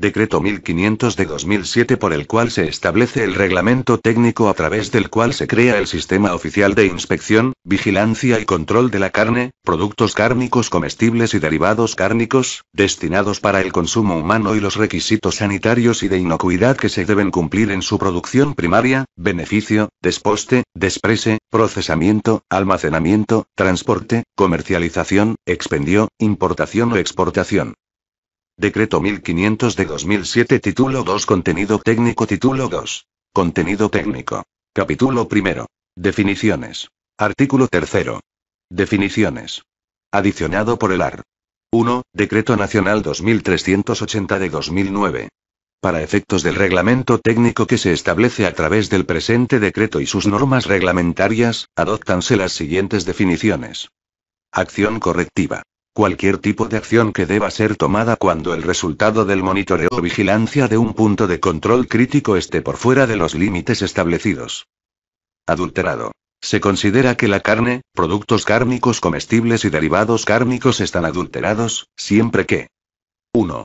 Decreto 1500 de 2007 por el cual se establece el reglamento técnico a través del cual se crea el Sistema Oficial de Inspección, Vigilancia y Control de la Carne, Productos Cárnicos Comestibles y Derivados Cárnicos, destinados para el consumo humano y los requisitos sanitarios y de inocuidad que se deben cumplir en su producción primaria, beneficio, desposte, desprese, procesamiento, almacenamiento, transporte, comercialización, expendio, importación o exportación. Decreto 1500 de 2007 Título 2 Contenido técnico Título 2. Contenido técnico. Capítulo 1. Definiciones. Artículo 3. Definiciones. Adicionado por el AR. 1. Decreto Nacional 2380 de 2009. Para efectos del reglamento técnico que se establece a través del presente decreto y sus normas reglamentarias, adoptanse las siguientes definiciones. Acción correctiva. Cualquier tipo de acción que deba ser tomada cuando el resultado del monitoreo o vigilancia de un punto de control crítico esté por fuera de los límites establecidos. Adulterado. Se considera que la carne, productos cárnicos comestibles y derivados cárnicos están adulterados, siempre que 1.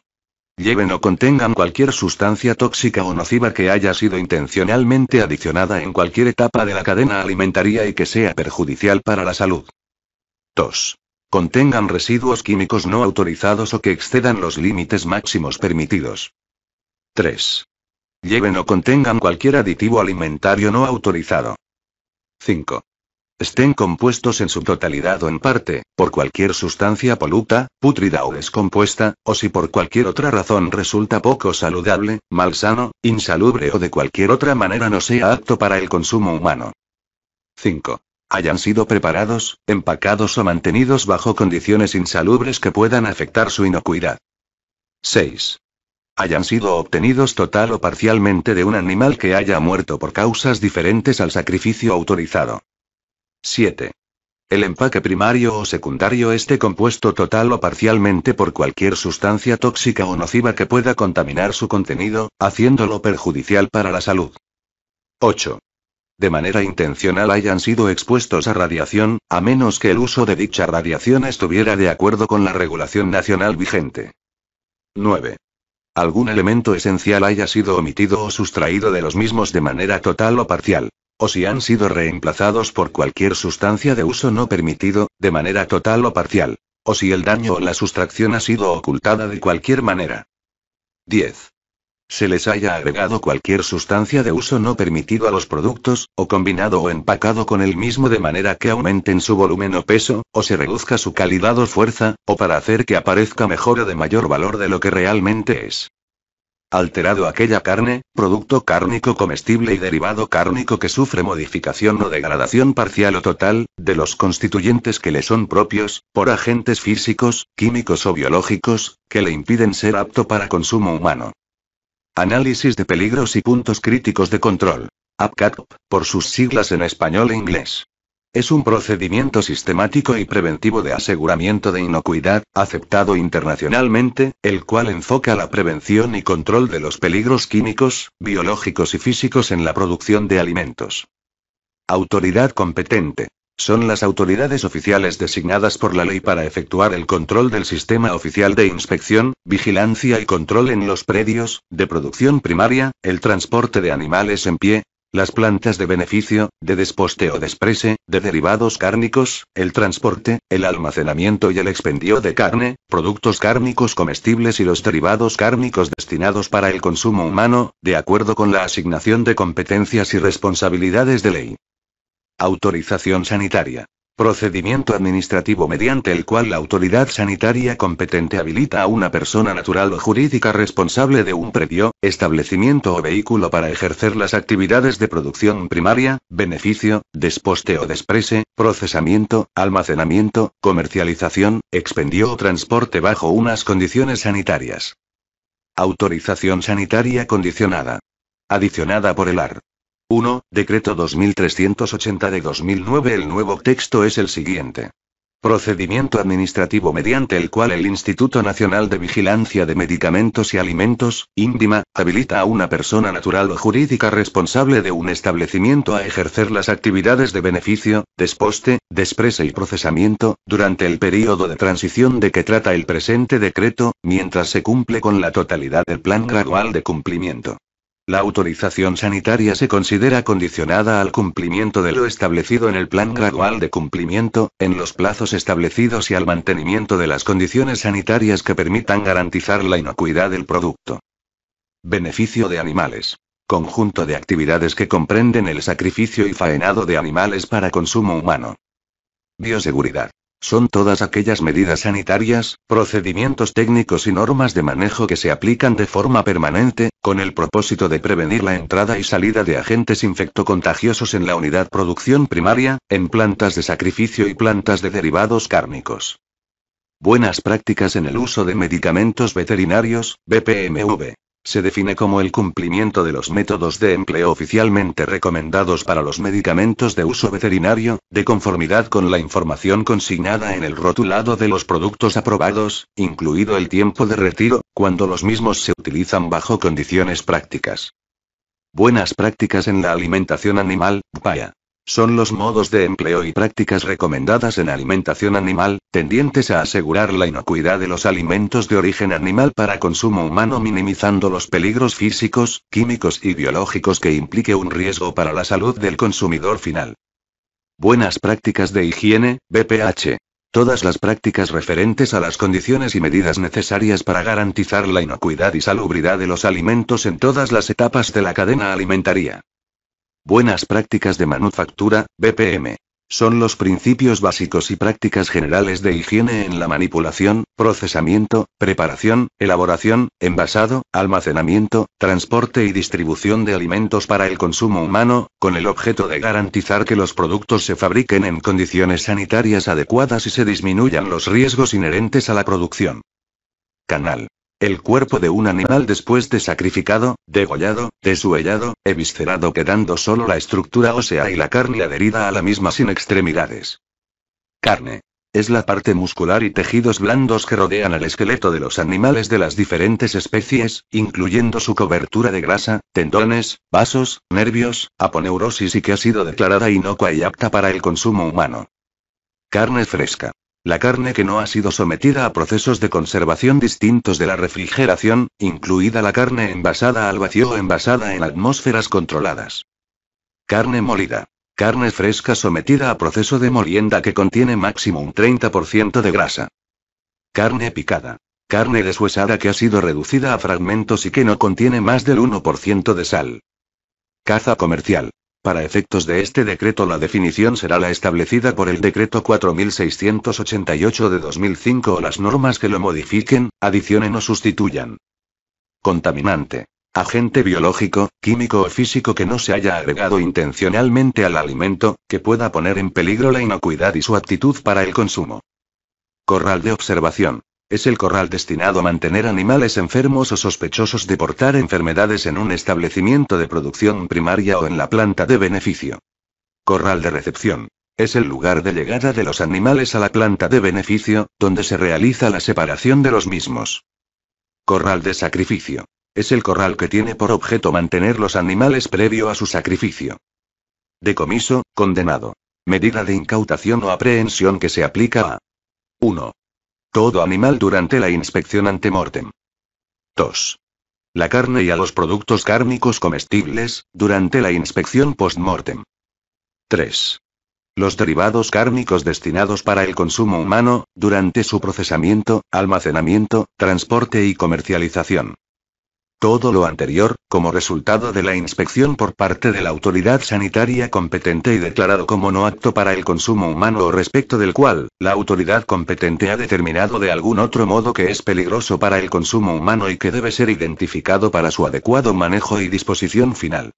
Lleven o contengan cualquier sustancia tóxica o nociva que haya sido intencionalmente adicionada en cualquier etapa de la cadena alimentaria y que sea perjudicial para la salud. 2 contengan residuos químicos no autorizados o que excedan los límites máximos permitidos. 3. Lleven o contengan cualquier aditivo alimentario no autorizado. 5. Estén compuestos en su totalidad o en parte, por cualquier sustancia poluta, pútrida o descompuesta, o si por cualquier otra razón resulta poco saludable, malsano, insalubre o de cualquier otra manera no sea apto para el consumo humano. 5 hayan sido preparados, empacados o mantenidos bajo condiciones insalubres que puedan afectar su inocuidad. 6. Hayan sido obtenidos total o parcialmente de un animal que haya muerto por causas diferentes al sacrificio autorizado. 7. El empaque primario o secundario esté compuesto total o parcialmente por cualquier sustancia tóxica o nociva que pueda contaminar su contenido, haciéndolo perjudicial para la salud. 8 de manera intencional hayan sido expuestos a radiación, a menos que el uso de dicha radiación estuviera de acuerdo con la regulación nacional vigente. 9. Algún elemento esencial haya sido omitido o sustraído de los mismos de manera total o parcial o si han sido reemplazados por cualquier sustancia de uso no permitido, de manera total o parcial, o si el daño o la sustracción ha sido ocultada de cualquier manera. 10 se les haya agregado cualquier sustancia de uso no permitido a los productos, o combinado o empacado con el mismo de manera que aumenten su volumen o peso, o se reduzca su calidad o fuerza, o para hacer que aparezca mejor o de mayor valor de lo que realmente es. Alterado aquella carne, producto cárnico comestible y derivado cárnico que sufre modificación o degradación parcial o total, de los constituyentes que le son propios, por agentes físicos, químicos o biológicos, que le impiden ser apto para consumo humano. Análisis de peligros y puntos críticos de control. APCATOP, por sus siglas en español e inglés. Es un procedimiento sistemático y preventivo de aseguramiento de inocuidad, aceptado internacionalmente, el cual enfoca la prevención y control de los peligros químicos, biológicos y físicos en la producción de alimentos. Autoridad competente. Son las autoridades oficiales designadas por la ley para efectuar el control del sistema oficial de inspección, vigilancia y control en los predios, de producción primaria, el transporte de animales en pie, las plantas de beneficio, de desposte o desprese, de derivados cárnicos, el transporte, el almacenamiento y el expendio de carne, productos cárnicos comestibles y los derivados cárnicos destinados para el consumo humano, de acuerdo con la asignación de competencias y responsabilidades de ley. Autorización sanitaria. Procedimiento administrativo mediante el cual la autoridad sanitaria competente habilita a una persona natural o jurídica responsable de un predio, establecimiento o vehículo para ejercer las actividades de producción primaria, beneficio, desposte o desprese, procesamiento, almacenamiento, comercialización, expendio o transporte bajo unas condiciones sanitarias. Autorización sanitaria condicionada. Adicionada por el AR. 1. Decreto 2380 de 2009. El nuevo texto es el siguiente. Procedimiento administrativo mediante el cual el Instituto Nacional de Vigilancia de Medicamentos y Alimentos, INDIMA, habilita a una persona natural o jurídica responsable de un establecimiento a ejercer las actividades de beneficio, desposte, despresa y procesamiento, durante el período de transición de que trata el presente decreto, mientras se cumple con la totalidad del plan gradual de cumplimiento. La autorización sanitaria se considera condicionada al cumplimiento de lo establecido en el plan gradual de cumplimiento, en los plazos establecidos y al mantenimiento de las condiciones sanitarias que permitan garantizar la inocuidad del producto. Beneficio de animales. Conjunto de actividades que comprenden el sacrificio y faenado de animales para consumo humano. Bioseguridad son todas aquellas medidas sanitarias, procedimientos técnicos y normas de manejo que se aplican de forma permanente, con el propósito de prevenir la entrada y salida de agentes infectocontagiosos en la unidad producción primaria, en plantas de sacrificio y plantas de derivados cárnicos. Buenas prácticas en el uso de medicamentos veterinarios, BPMV. Se define como el cumplimiento de los métodos de empleo oficialmente recomendados para los medicamentos de uso veterinario, de conformidad con la información consignada en el rotulado de los productos aprobados, incluido el tiempo de retiro, cuando los mismos se utilizan bajo condiciones prácticas. Buenas prácticas en la alimentación animal, vaya. Son los modos de empleo y prácticas recomendadas en alimentación animal, tendientes a asegurar la inocuidad de los alimentos de origen animal para consumo humano minimizando los peligros físicos, químicos y biológicos que implique un riesgo para la salud del consumidor final. Buenas prácticas de higiene, BPH. Todas las prácticas referentes a las condiciones y medidas necesarias para garantizar la inocuidad y salubridad de los alimentos en todas las etapas de la cadena alimentaria. Buenas prácticas de manufactura, BPM. Son los principios básicos y prácticas generales de higiene en la manipulación, procesamiento, preparación, elaboración, envasado, almacenamiento, transporte y distribución de alimentos para el consumo humano, con el objeto de garantizar que los productos se fabriquen en condiciones sanitarias adecuadas y se disminuyan los riesgos inherentes a la producción. Canal. El cuerpo de un animal después de sacrificado, degollado, deshuellado, eviscerado quedando solo la estructura ósea y la carne adherida a la misma sin extremidades. Carne. Es la parte muscular y tejidos blandos que rodean al esqueleto de los animales de las diferentes especies, incluyendo su cobertura de grasa, tendones, vasos, nervios, aponeurosis y que ha sido declarada inocua y apta para el consumo humano. Carne fresca. La carne que no ha sido sometida a procesos de conservación distintos de la refrigeración, incluida la carne envasada al vacío o envasada en atmósferas controladas. Carne molida. Carne fresca sometida a proceso de molienda que contiene máximo un 30% de grasa. Carne picada. Carne deshuesada que ha sido reducida a fragmentos y que no contiene más del 1% de sal. Caza comercial. Para efectos de este decreto la definición será la establecida por el decreto 4688 de 2005 o las normas que lo modifiquen, adicionen o sustituyan. Contaminante. Agente biológico, químico o físico que no se haya agregado intencionalmente al alimento, que pueda poner en peligro la inocuidad y su aptitud para el consumo. Corral de observación. Es el corral destinado a mantener animales enfermos o sospechosos de portar enfermedades en un establecimiento de producción primaria o en la planta de beneficio. Corral de recepción. Es el lugar de llegada de los animales a la planta de beneficio, donde se realiza la separación de los mismos. Corral de sacrificio. Es el corral que tiene por objeto mantener los animales previo a su sacrificio. Decomiso, condenado. Medida de incautación o aprehensión que se aplica a 1. Todo animal durante la inspección ante-mortem. 2. La carne y a los productos cárnicos comestibles, durante la inspección post-mortem. 3. Los derivados cárnicos destinados para el consumo humano, durante su procesamiento, almacenamiento, transporte y comercialización. Todo lo anterior, como resultado de la inspección por parte de la autoridad sanitaria competente y declarado como no apto para el consumo humano o respecto del cual, la autoridad competente ha determinado de algún otro modo que es peligroso para el consumo humano y que debe ser identificado para su adecuado manejo y disposición final.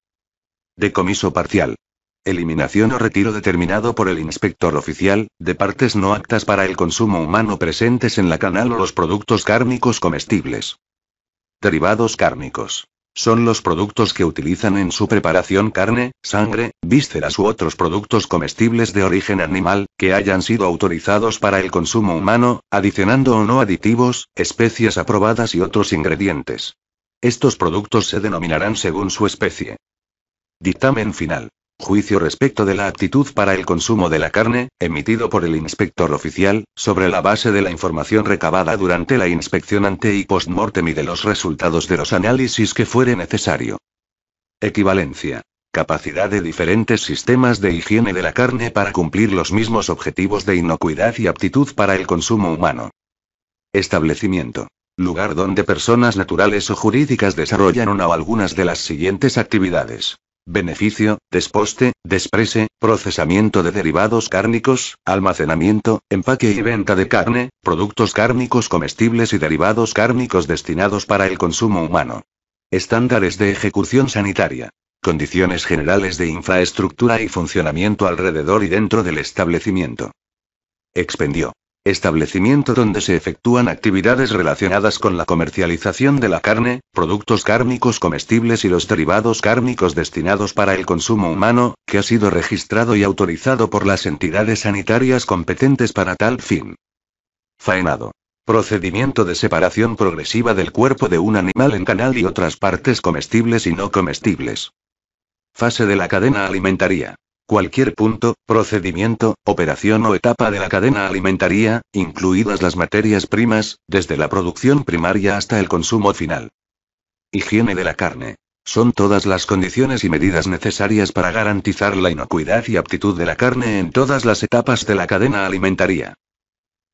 Decomiso parcial. Eliminación o retiro determinado por el inspector oficial, de partes no aptas para el consumo humano presentes en la canal o los productos cárnicos comestibles. Derivados cárnicos. Son los productos que utilizan en su preparación carne, sangre, vísceras u otros productos comestibles de origen animal, que hayan sido autorizados para el consumo humano, adicionando o no aditivos, especias aprobadas y otros ingredientes. Estos productos se denominarán según su especie. Dictamen final. Juicio respecto de la aptitud para el consumo de la carne, emitido por el inspector oficial, sobre la base de la información recabada durante la inspección ante y post-mortem y de los resultados de los análisis que fuere necesario. Equivalencia. Capacidad de diferentes sistemas de higiene de la carne para cumplir los mismos objetivos de inocuidad y aptitud para el consumo humano. Establecimiento lugar donde personas naturales o jurídicas desarrollan una o algunas de las siguientes actividades beneficio, desposte, desprese, procesamiento de derivados cárnicos, almacenamiento, empaque y venta de carne, productos cárnicos comestibles y derivados cárnicos destinados para el consumo humano. Estándares de ejecución sanitaria. Condiciones generales de infraestructura y funcionamiento alrededor y dentro del establecimiento. Expendió establecimiento donde se efectúan actividades relacionadas con la comercialización de la carne, productos cárnicos comestibles y los derivados cárnicos destinados para el consumo humano, que ha sido registrado y autorizado por las entidades sanitarias competentes para tal fin. Faenado. Procedimiento de separación progresiva del cuerpo de un animal en canal y otras partes comestibles y no comestibles. Fase de la cadena alimentaria. Cualquier punto, procedimiento, operación o etapa de la cadena alimentaria, incluidas las materias primas, desde la producción primaria hasta el consumo final. Higiene de la carne. Son todas las condiciones y medidas necesarias para garantizar la inocuidad y aptitud de la carne en todas las etapas de la cadena alimentaria.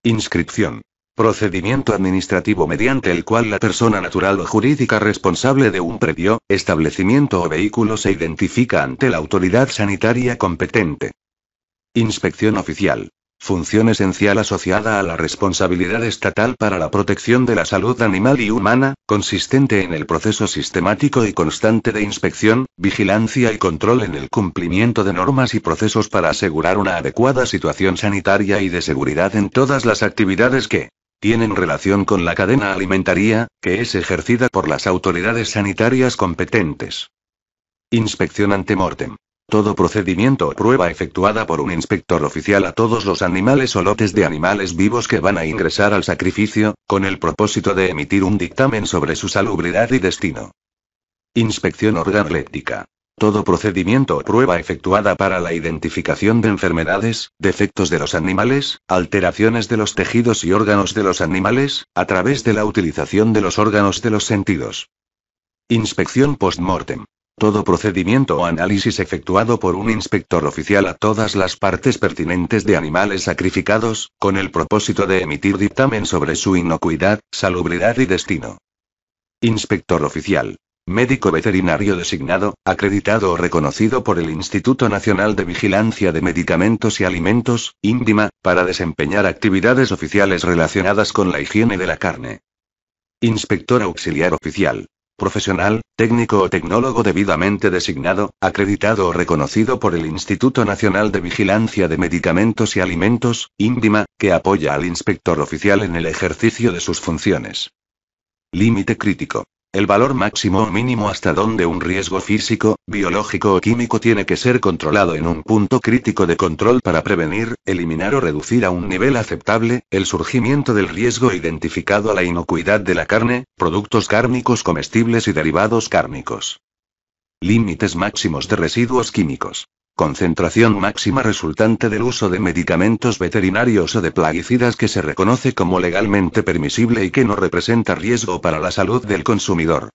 Inscripción. Procedimiento administrativo mediante el cual la persona natural o jurídica responsable de un predio, establecimiento o vehículo se identifica ante la autoridad sanitaria competente. Inspección oficial. Función esencial asociada a la responsabilidad estatal para la protección de la salud animal y humana, consistente en el proceso sistemático y constante de inspección, vigilancia y control en el cumplimiento de normas y procesos para asegurar una adecuada situación sanitaria y de seguridad en todas las actividades que, tienen relación con la cadena alimentaria, que es ejercida por las autoridades sanitarias competentes. Inspección ante mortem. Todo procedimiento o prueba efectuada por un inspector oficial a todos los animales o lotes de animales vivos que van a ingresar al sacrificio, con el propósito de emitir un dictamen sobre su salubridad y destino. Inspección organoléptica. Todo procedimiento o prueba efectuada para la identificación de enfermedades, defectos de los animales, alteraciones de los tejidos y órganos de los animales, a través de la utilización de los órganos de los sentidos. Inspección post-mortem. Todo procedimiento o análisis efectuado por un inspector oficial a todas las partes pertinentes de animales sacrificados, con el propósito de emitir dictamen sobre su inocuidad, salubridad y destino. Inspector oficial. Médico veterinario designado, acreditado o reconocido por el Instituto Nacional de Vigilancia de Medicamentos y Alimentos, íntima para desempeñar actividades oficiales relacionadas con la higiene de la carne. Inspector auxiliar oficial. Profesional, técnico o tecnólogo debidamente designado, acreditado o reconocido por el Instituto Nacional de Vigilancia de Medicamentos y Alimentos, íntima que apoya al inspector oficial en el ejercicio de sus funciones. Límite crítico. El valor máximo o mínimo hasta donde un riesgo físico, biológico o químico tiene que ser controlado en un punto crítico de control para prevenir, eliminar o reducir a un nivel aceptable, el surgimiento del riesgo identificado a la inocuidad de la carne, productos cárnicos comestibles y derivados cárnicos. Límites máximos de residuos químicos. Concentración máxima resultante del uso de medicamentos veterinarios o de plaguicidas que se reconoce como legalmente permisible y que no representa riesgo para la salud del consumidor.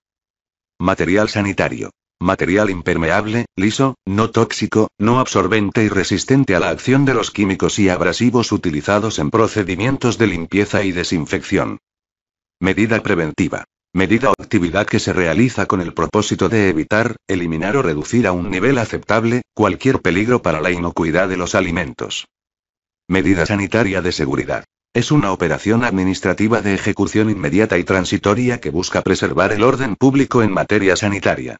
Material sanitario. Material impermeable, liso, no tóxico, no absorbente y resistente a la acción de los químicos y abrasivos utilizados en procedimientos de limpieza y desinfección. Medida preventiva. Medida o actividad que se realiza con el propósito de evitar, eliminar o reducir a un nivel aceptable, cualquier peligro para la inocuidad de los alimentos. Medida sanitaria de seguridad. Es una operación administrativa de ejecución inmediata y transitoria que busca preservar el orden público en materia sanitaria.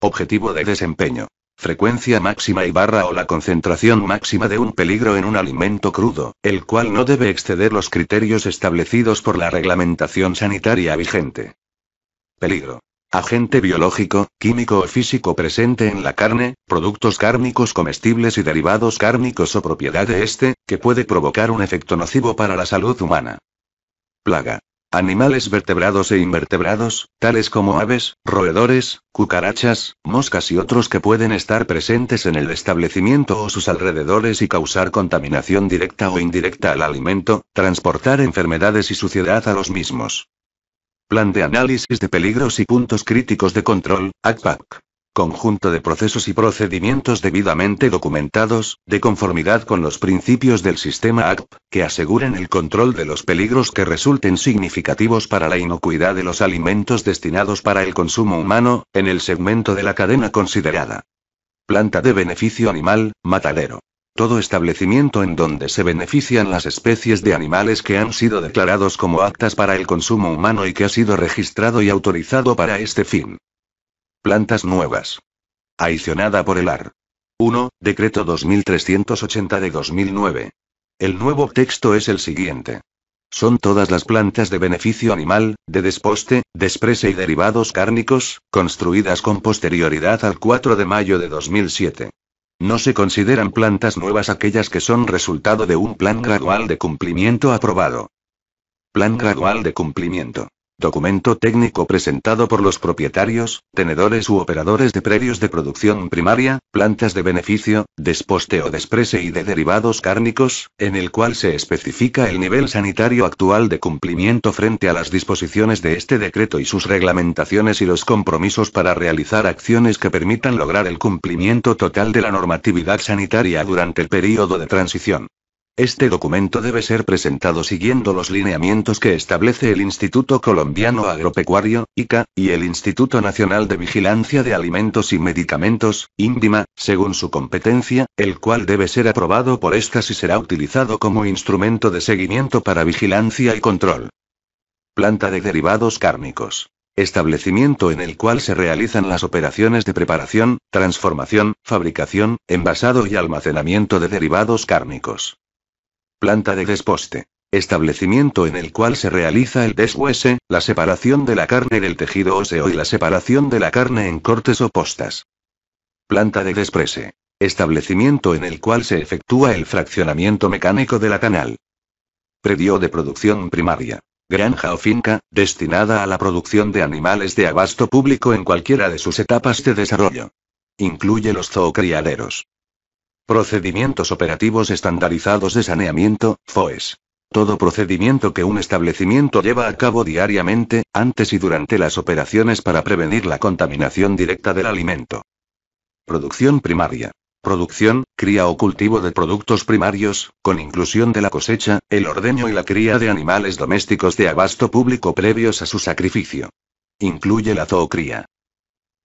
Objetivo de desempeño frecuencia máxima y barra o la concentración máxima de un peligro en un alimento crudo, el cual no debe exceder los criterios establecidos por la reglamentación sanitaria vigente. Peligro. Agente biológico, químico o físico presente en la carne, productos cárnicos comestibles y derivados cárnicos o propiedad de este, que puede provocar un efecto nocivo para la salud humana. Plaga. Animales vertebrados e invertebrados, tales como aves, roedores, cucarachas, moscas y otros que pueden estar presentes en el establecimiento o sus alrededores y causar contaminación directa o indirecta al alimento, transportar enfermedades y suciedad a los mismos. Plan de análisis de peligros y puntos críticos de control, ACPAC conjunto de procesos y procedimientos debidamente documentados, de conformidad con los principios del sistema ACP, que aseguren el control de los peligros que resulten significativos para la inocuidad de los alimentos destinados para el consumo humano, en el segmento de la cadena considerada. Planta de beneficio animal, matadero. Todo establecimiento en donde se benefician las especies de animales que han sido declarados como aptas para el consumo humano y que ha sido registrado y autorizado para este fin. Plantas nuevas. Aicionada por el AR. 1, Decreto 2380 de 2009. El nuevo texto es el siguiente. Son todas las plantas de beneficio animal, de desposte, desprese y derivados cárnicos, construidas con posterioridad al 4 de mayo de 2007. No se consideran plantas nuevas aquellas que son resultado de un plan gradual de cumplimiento aprobado. Plan gradual de cumplimiento. Documento técnico presentado por los propietarios, tenedores u operadores de predios de producción primaria, plantas de beneficio, desposte o desprese y de derivados cárnicos, en el cual se especifica el nivel sanitario actual de cumplimiento frente a las disposiciones de este decreto y sus reglamentaciones y los compromisos para realizar acciones que permitan lograr el cumplimiento total de la normatividad sanitaria durante el periodo de transición. Este documento debe ser presentado siguiendo los lineamientos que establece el Instituto Colombiano Agropecuario, ICA, y el Instituto Nacional de Vigilancia de Alimentos y Medicamentos, INDIMA, según su competencia, el cual debe ser aprobado por estas y será utilizado como instrumento de seguimiento para vigilancia y control. Planta de derivados cárnicos establecimiento en el cual se realizan las operaciones de preparación, transformación, fabricación, envasado y almacenamiento de derivados cárnicos planta de desposte. Establecimiento en el cual se realiza el deshuese, la separación de la carne del tejido óseo y la separación de la carne en cortes o Planta de desprese. Establecimiento en el cual se efectúa el fraccionamiento mecánico de la canal. Predio de producción primaria. Granja o finca, destinada a la producción de animales de abasto público en cualquiera de sus etapas de desarrollo. Incluye los zoocriaderos. Procedimientos operativos estandarizados de saneamiento, FOES. Todo procedimiento que un establecimiento lleva a cabo diariamente, antes y durante las operaciones para prevenir la contaminación directa del alimento. Producción primaria. Producción, cría o cultivo de productos primarios, con inclusión de la cosecha, el ordeño y la cría de animales domésticos de abasto público previos a su sacrificio. Incluye la zoocría.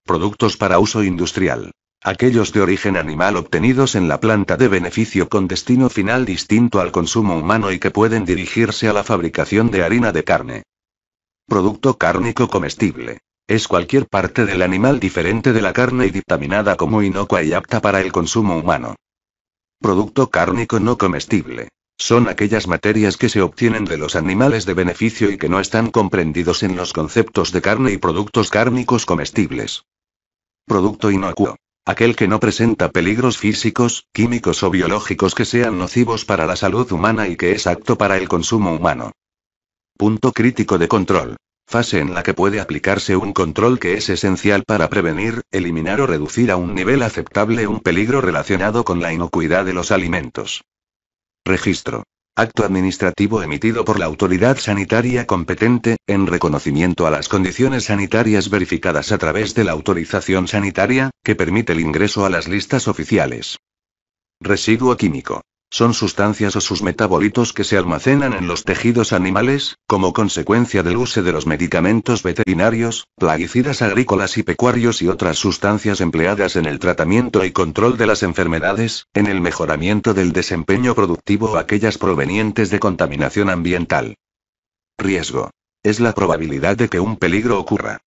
Productos para uso industrial aquellos de origen animal obtenidos en la planta de beneficio con destino final distinto al consumo humano y que pueden dirigirse a la fabricación de harina de carne. Producto cárnico comestible. Es cualquier parte del animal diferente de la carne y dictaminada como inocua y apta para el consumo humano. Producto cárnico no comestible. Son aquellas materias que se obtienen de los animales de beneficio y que no están comprendidos en los conceptos de carne y productos cárnicos comestibles. Producto inocuo. Aquel que no presenta peligros físicos, químicos o biológicos que sean nocivos para la salud humana y que es apto para el consumo humano. Punto crítico de control. Fase en la que puede aplicarse un control que es esencial para prevenir, eliminar o reducir a un nivel aceptable un peligro relacionado con la inocuidad de los alimentos. Registro. Acto administrativo emitido por la autoridad sanitaria competente, en reconocimiento a las condiciones sanitarias verificadas a través de la autorización sanitaria, que permite el ingreso a las listas oficiales. Residuo químico son sustancias o sus metabolitos que se almacenan en los tejidos animales, como consecuencia del uso de los medicamentos veterinarios, plaguicidas agrícolas y pecuarios y otras sustancias empleadas en el tratamiento y control de las enfermedades, en el mejoramiento del desempeño productivo o aquellas provenientes de contaminación ambiental. Riesgo. Es la probabilidad de que un peligro ocurra.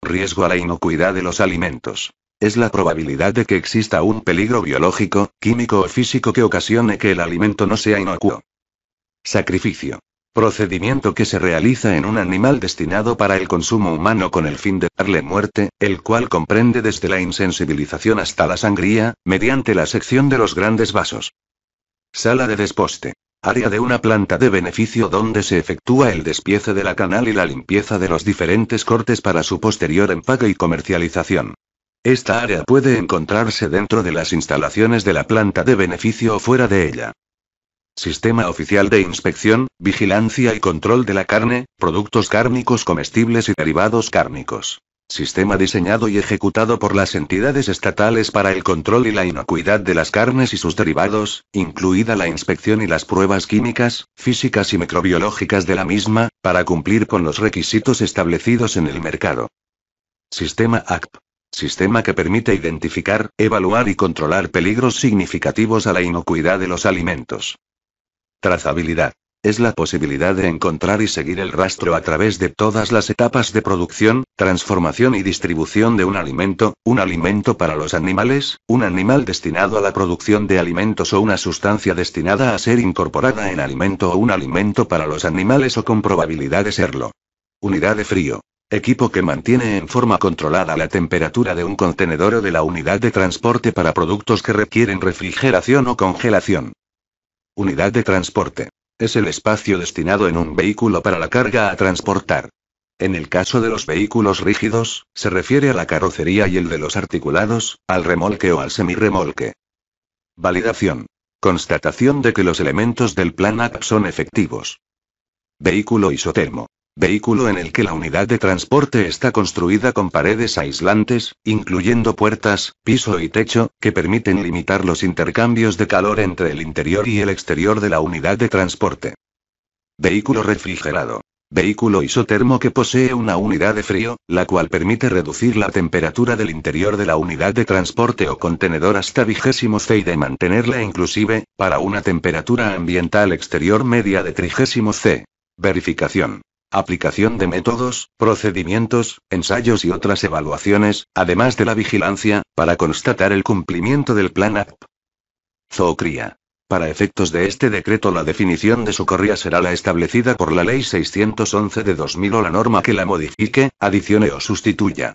Riesgo a la inocuidad de los alimentos es la probabilidad de que exista un peligro biológico, químico o físico que ocasione que el alimento no sea inocuo. Sacrificio. Procedimiento que se realiza en un animal destinado para el consumo humano con el fin de darle muerte, el cual comprende desde la insensibilización hasta la sangría, mediante la sección de los grandes vasos. Sala de desposte. Área de una planta de beneficio donde se efectúa el despiece de la canal y la limpieza de los diferentes cortes para su posterior empaque y comercialización. Esta área puede encontrarse dentro de las instalaciones de la planta de beneficio o fuera de ella. Sistema oficial de inspección, vigilancia y control de la carne, productos cárnicos comestibles y derivados cárnicos. Sistema diseñado y ejecutado por las entidades estatales para el control y la inocuidad de las carnes y sus derivados, incluida la inspección y las pruebas químicas, físicas y microbiológicas de la misma, para cumplir con los requisitos establecidos en el mercado. Sistema ACP. Sistema que permite identificar, evaluar y controlar peligros significativos a la inocuidad de los alimentos. Trazabilidad. Es la posibilidad de encontrar y seguir el rastro a través de todas las etapas de producción, transformación y distribución de un alimento, un alimento para los animales, un animal destinado a la producción de alimentos o una sustancia destinada a ser incorporada en alimento o un alimento para los animales o con probabilidad de serlo. Unidad de frío. Equipo que mantiene en forma controlada la temperatura de un contenedor o de la unidad de transporte para productos que requieren refrigeración o congelación. Unidad de transporte. Es el espacio destinado en un vehículo para la carga a transportar. En el caso de los vehículos rígidos, se refiere a la carrocería y el de los articulados, al remolque o al semirremolque. Validación. Constatación de que los elementos del plan AP son efectivos. Vehículo isotermo. Vehículo en el que la unidad de transporte está construida con paredes aislantes, incluyendo puertas, piso y techo, que permiten limitar los intercambios de calor entre el interior y el exterior de la unidad de transporte. Vehículo refrigerado. Vehículo isotermo que posee una unidad de frío, la cual permite reducir la temperatura del interior de la unidad de transporte o contenedor hasta vigésimo C y de mantenerla inclusive, para una temperatura ambiental exterior media de trigésimo C. Verificación. Aplicación de métodos, procedimientos, ensayos y otras evaluaciones, además de la vigilancia, para constatar el cumplimiento del plan AP. Zoocría. Para efectos de este decreto la definición de socorría será la establecida por la Ley 611 de 2000 o la norma que la modifique, adicione o sustituya.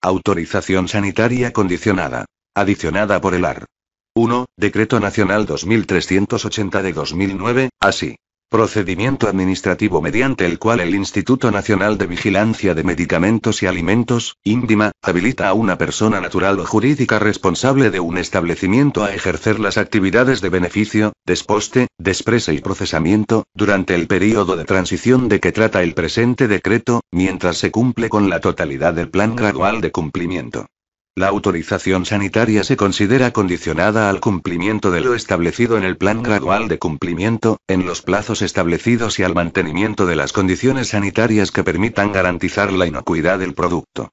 Autorización sanitaria condicionada. Adicionada por el AR. 1. Decreto Nacional 2380 de 2009, así. Procedimiento administrativo mediante el cual el Instituto Nacional de Vigilancia de Medicamentos y Alimentos, Índima, habilita a una persona natural o jurídica responsable de un establecimiento a ejercer las actividades de beneficio, desposte, despresa y procesamiento, durante el periodo de transición de que trata el presente decreto, mientras se cumple con la totalidad del plan gradual de cumplimiento. La autorización sanitaria se considera condicionada al cumplimiento de lo establecido en el plan gradual de cumplimiento, en los plazos establecidos y al mantenimiento de las condiciones sanitarias que permitan garantizar la inocuidad del producto.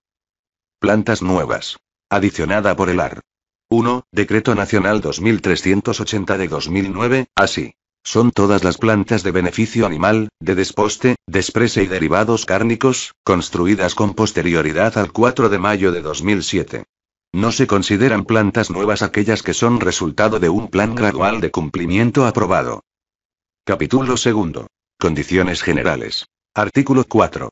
Plantas nuevas. Adicionada por el AR. 1, Decreto Nacional 2380 de 2009, así. Son todas las plantas de beneficio animal, de desposte, desprese y derivados cárnicos, construidas con posterioridad al 4 de mayo de 2007. No se consideran plantas nuevas aquellas que son resultado de un plan gradual de cumplimiento aprobado. Capítulo 2. Condiciones generales. Artículo 4.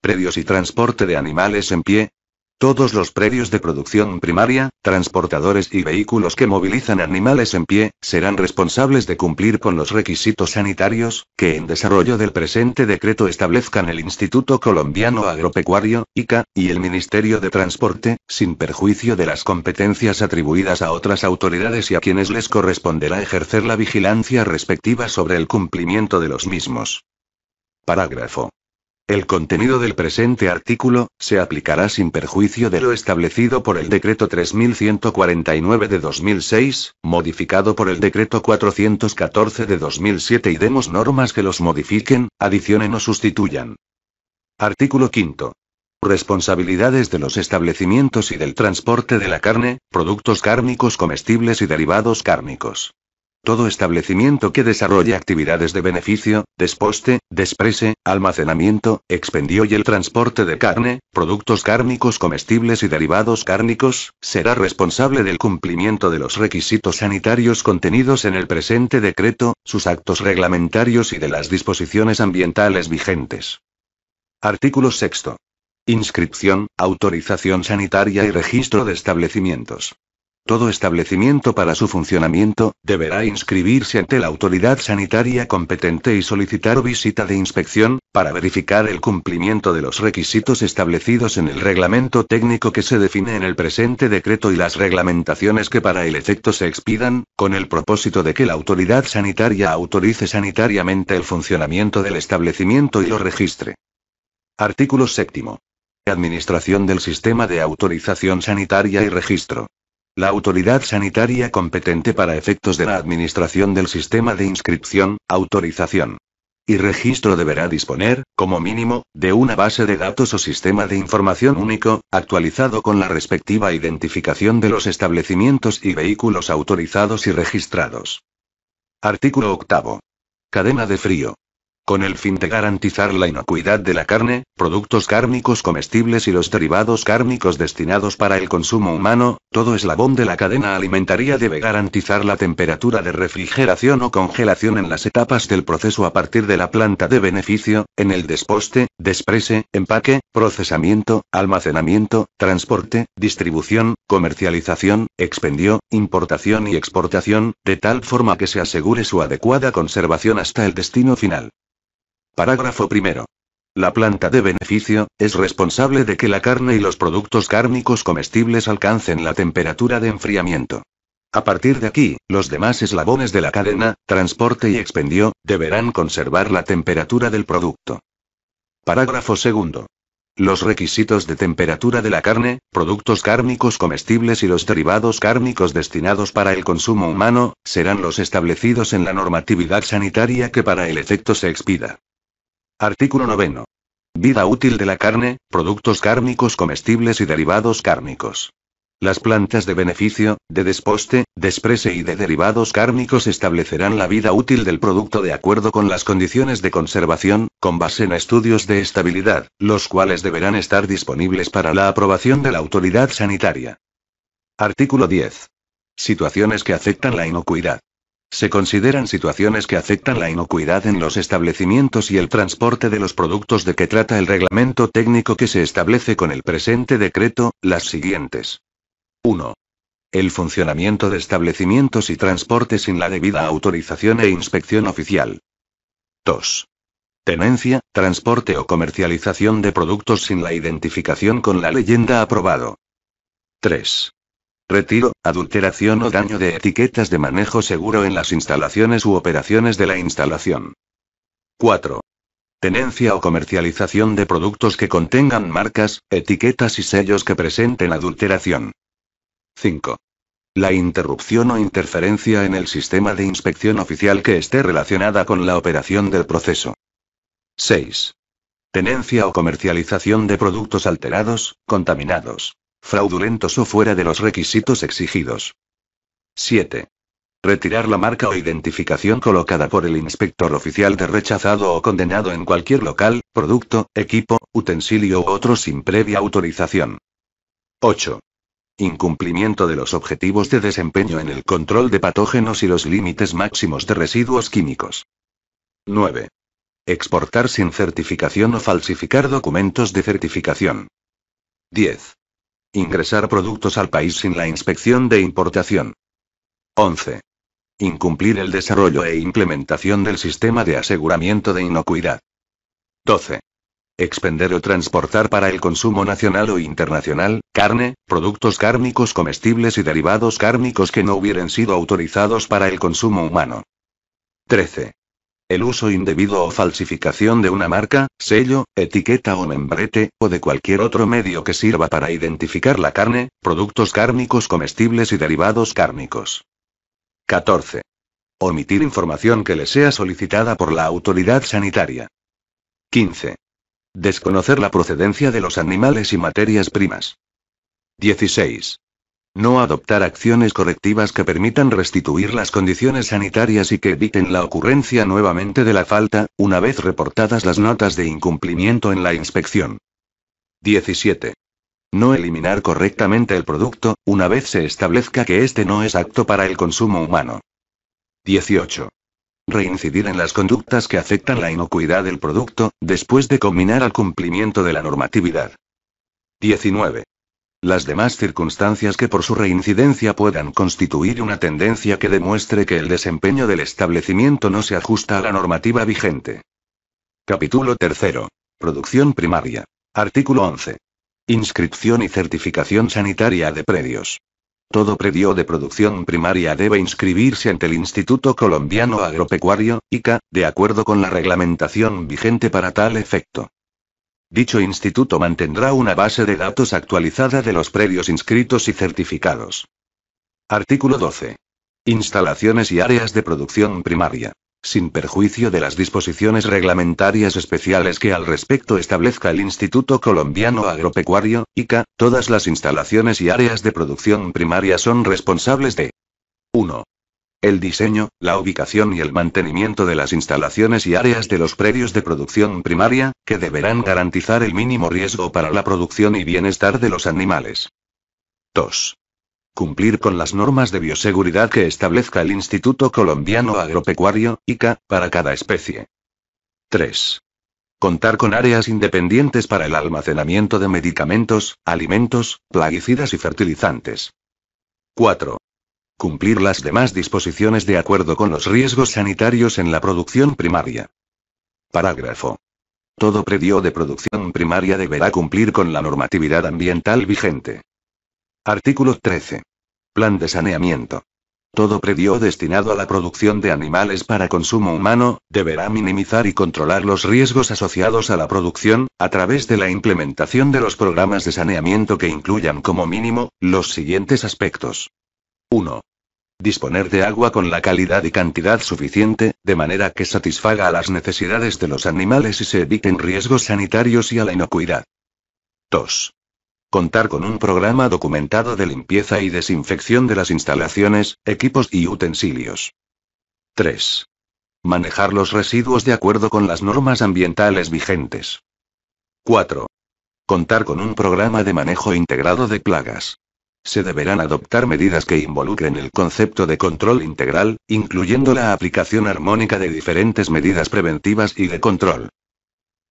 Predios y transporte de animales en pie, todos los predios de producción primaria, transportadores y vehículos que movilizan animales en pie, serán responsables de cumplir con los requisitos sanitarios, que en desarrollo del presente decreto establezcan el Instituto Colombiano Agropecuario, ICA, y el Ministerio de Transporte, sin perjuicio de las competencias atribuidas a otras autoridades y a quienes les corresponderá ejercer la vigilancia respectiva sobre el cumplimiento de los mismos. Parágrafo el contenido del presente artículo, se aplicará sin perjuicio de lo establecido por el Decreto 3149 de 2006, modificado por el Decreto 414 de 2007 y demos normas que los modifiquen, adicionen o sustituyan. Artículo 5. Responsabilidades de los establecimientos y del transporte de la carne, productos cárnicos comestibles y derivados cárnicos. Todo establecimiento que desarrolle actividades de beneficio, desposte, desprese, almacenamiento, expendio y el transporte de carne, productos cárnicos comestibles y derivados cárnicos, será responsable del cumplimiento de los requisitos sanitarios contenidos en el presente decreto, sus actos reglamentarios y de las disposiciones ambientales vigentes. Artículo 6. Inscripción, autorización sanitaria y registro de establecimientos. Todo establecimiento para su funcionamiento, deberá inscribirse ante la autoridad sanitaria competente y solicitar visita de inspección, para verificar el cumplimiento de los requisitos establecidos en el reglamento técnico que se define en el presente decreto y las reglamentaciones que para el efecto se expidan, con el propósito de que la autoridad sanitaria autorice sanitariamente el funcionamiento del establecimiento y lo registre. Artículo 7. Administración del sistema de autorización sanitaria y registro. La autoridad sanitaria competente para efectos de la administración del sistema de inscripción, autorización y registro deberá disponer, como mínimo, de una base de datos o sistema de información único, actualizado con la respectiva identificación de los establecimientos y vehículos autorizados y registrados. Artículo 8. Cadena de frío. Con el fin de garantizar la inocuidad de la carne, productos cárnicos comestibles y los derivados cárnicos destinados para el consumo humano, todo eslabón de la cadena alimentaria debe garantizar la temperatura de refrigeración o congelación en las etapas del proceso a partir de la planta de beneficio, en el desposte, desprese, empaque, procesamiento, almacenamiento, transporte, distribución, comercialización, expendio, importación y exportación, de tal forma que se asegure su adecuada conservación hasta el destino final. Parágrafo primero. La planta de beneficio, es responsable de que la carne y los productos cárnicos comestibles alcancen la temperatura de enfriamiento. A partir de aquí, los demás eslabones de la cadena, transporte y expendio, deberán conservar la temperatura del producto. Parágrafo segundo. Los requisitos de temperatura de la carne, productos cárnicos comestibles y los derivados cárnicos destinados para el consumo humano, serán los establecidos en la normatividad sanitaria que para el efecto se expida. Artículo 9. Vida útil de la carne, productos cárnicos comestibles y derivados cárnicos. Las plantas de beneficio, de desposte, desprese y de derivados cárnicos establecerán la vida útil del producto de acuerdo con las condiciones de conservación, con base en estudios de estabilidad, los cuales deberán estar disponibles para la aprobación de la autoridad sanitaria. Artículo 10. Situaciones que afectan la inocuidad. Se consideran situaciones que afectan la inocuidad en los establecimientos y el transporte de los productos de que trata el reglamento técnico que se establece con el presente decreto, las siguientes. 1. El funcionamiento de establecimientos y transporte sin la debida autorización e inspección oficial. 2. Tenencia, transporte o comercialización de productos sin la identificación con la leyenda aprobado. 3. Retiro, adulteración o daño de etiquetas de manejo seguro en las instalaciones u operaciones de la instalación. 4. Tenencia o comercialización de productos que contengan marcas, etiquetas y sellos que presenten adulteración. 5. La interrupción o interferencia en el sistema de inspección oficial que esté relacionada con la operación del proceso. 6. Tenencia o comercialización de productos alterados, contaminados, fraudulentos o fuera de los requisitos exigidos. 7. Retirar la marca o identificación colocada por el inspector oficial de rechazado o condenado en cualquier local, producto, equipo, utensilio u otro sin previa autorización. 8. Incumplimiento de los objetivos de desempeño en el control de patógenos y los límites máximos de residuos químicos. 9. Exportar sin certificación o falsificar documentos de certificación. 10. Ingresar productos al país sin la inspección de importación. 11. Incumplir el desarrollo e implementación del sistema de aseguramiento de inocuidad. 12. Expender o transportar para el consumo nacional o internacional, carne, productos cárnicos comestibles y derivados cárnicos que no hubieran sido autorizados para el consumo humano. 13. El uso indebido o falsificación de una marca, sello, etiqueta o membrete, o de cualquier otro medio que sirva para identificar la carne, productos cárnicos comestibles y derivados cárnicos. 14. Omitir información que le sea solicitada por la autoridad sanitaria. 15. Desconocer la procedencia de los animales y materias primas. 16. No adoptar acciones correctivas que permitan restituir las condiciones sanitarias y que eviten la ocurrencia nuevamente de la falta, una vez reportadas las notas de incumplimiento en la inspección. 17. No eliminar correctamente el producto, una vez se establezca que este no es apto para el consumo humano. 18. Reincidir en las conductas que afectan la inocuidad del producto, después de combinar al cumplimiento de la normatividad. 19 las demás circunstancias que por su reincidencia puedan constituir una tendencia que demuestre que el desempeño del establecimiento no se ajusta a la normativa vigente. Capítulo 3. Producción primaria. Artículo 11. Inscripción y certificación sanitaria de predios. Todo predio de producción primaria debe inscribirse ante el Instituto Colombiano Agropecuario, ICA, de acuerdo con la reglamentación vigente para tal efecto. Dicho instituto mantendrá una base de datos actualizada de los previos inscritos y certificados. Artículo 12. Instalaciones y áreas de producción primaria. Sin perjuicio de las disposiciones reglamentarias especiales que al respecto establezca el Instituto Colombiano Agropecuario, ICA, todas las instalaciones y áreas de producción primaria son responsables de 1. El diseño, la ubicación y el mantenimiento de las instalaciones y áreas de los predios de producción primaria, que deberán garantizar el mínimo riesgo para la producción y bienestar de los animales. 2. Cumplir con las normas de bioseguridad que establezca el Instituto Colombiano Agropecuario, ICA, para cada especie. 3. Contar con áreas independientes para el almacenamiento de medicamentos, alimentos, plaguicidas y fertilizantes. 4. Cumplir las demás disposiciones de acuerdo con los riesgos sanitarios en la producción primaria. Parágrafo. Todo predio de producción primaria deberá cumplir con la normatividad ambiental vigente. Artículo 13. Plan de saneamiento. Todo predio destinado a la producción de animales para consumo humano, deberá minimizar y controlar los riesgos asociados a la producción, a través de la implementación de los programas de saneamiento que incluyan como mínimo, los siguientes aspectos. 1. Disponer de agua con la calidad y cantidad suficiente, de manera que satisfaga a las necesidades de los animales y se eviten riesgos sanitarios y a la inocuidad. 2. Contar con un programa documentado de limpieza y desinfección de las instalaciones, equipos y utensilios. 3. Manejar los residuos de acuerdo con las normas ambientales vigentes. 4. Contar con un programa de manejo integrado de plagas se deberán adoptar medidas que involucren el concepto de control integral, incluyendo la aplicación armónica de diferentes medidas preventivas y de control.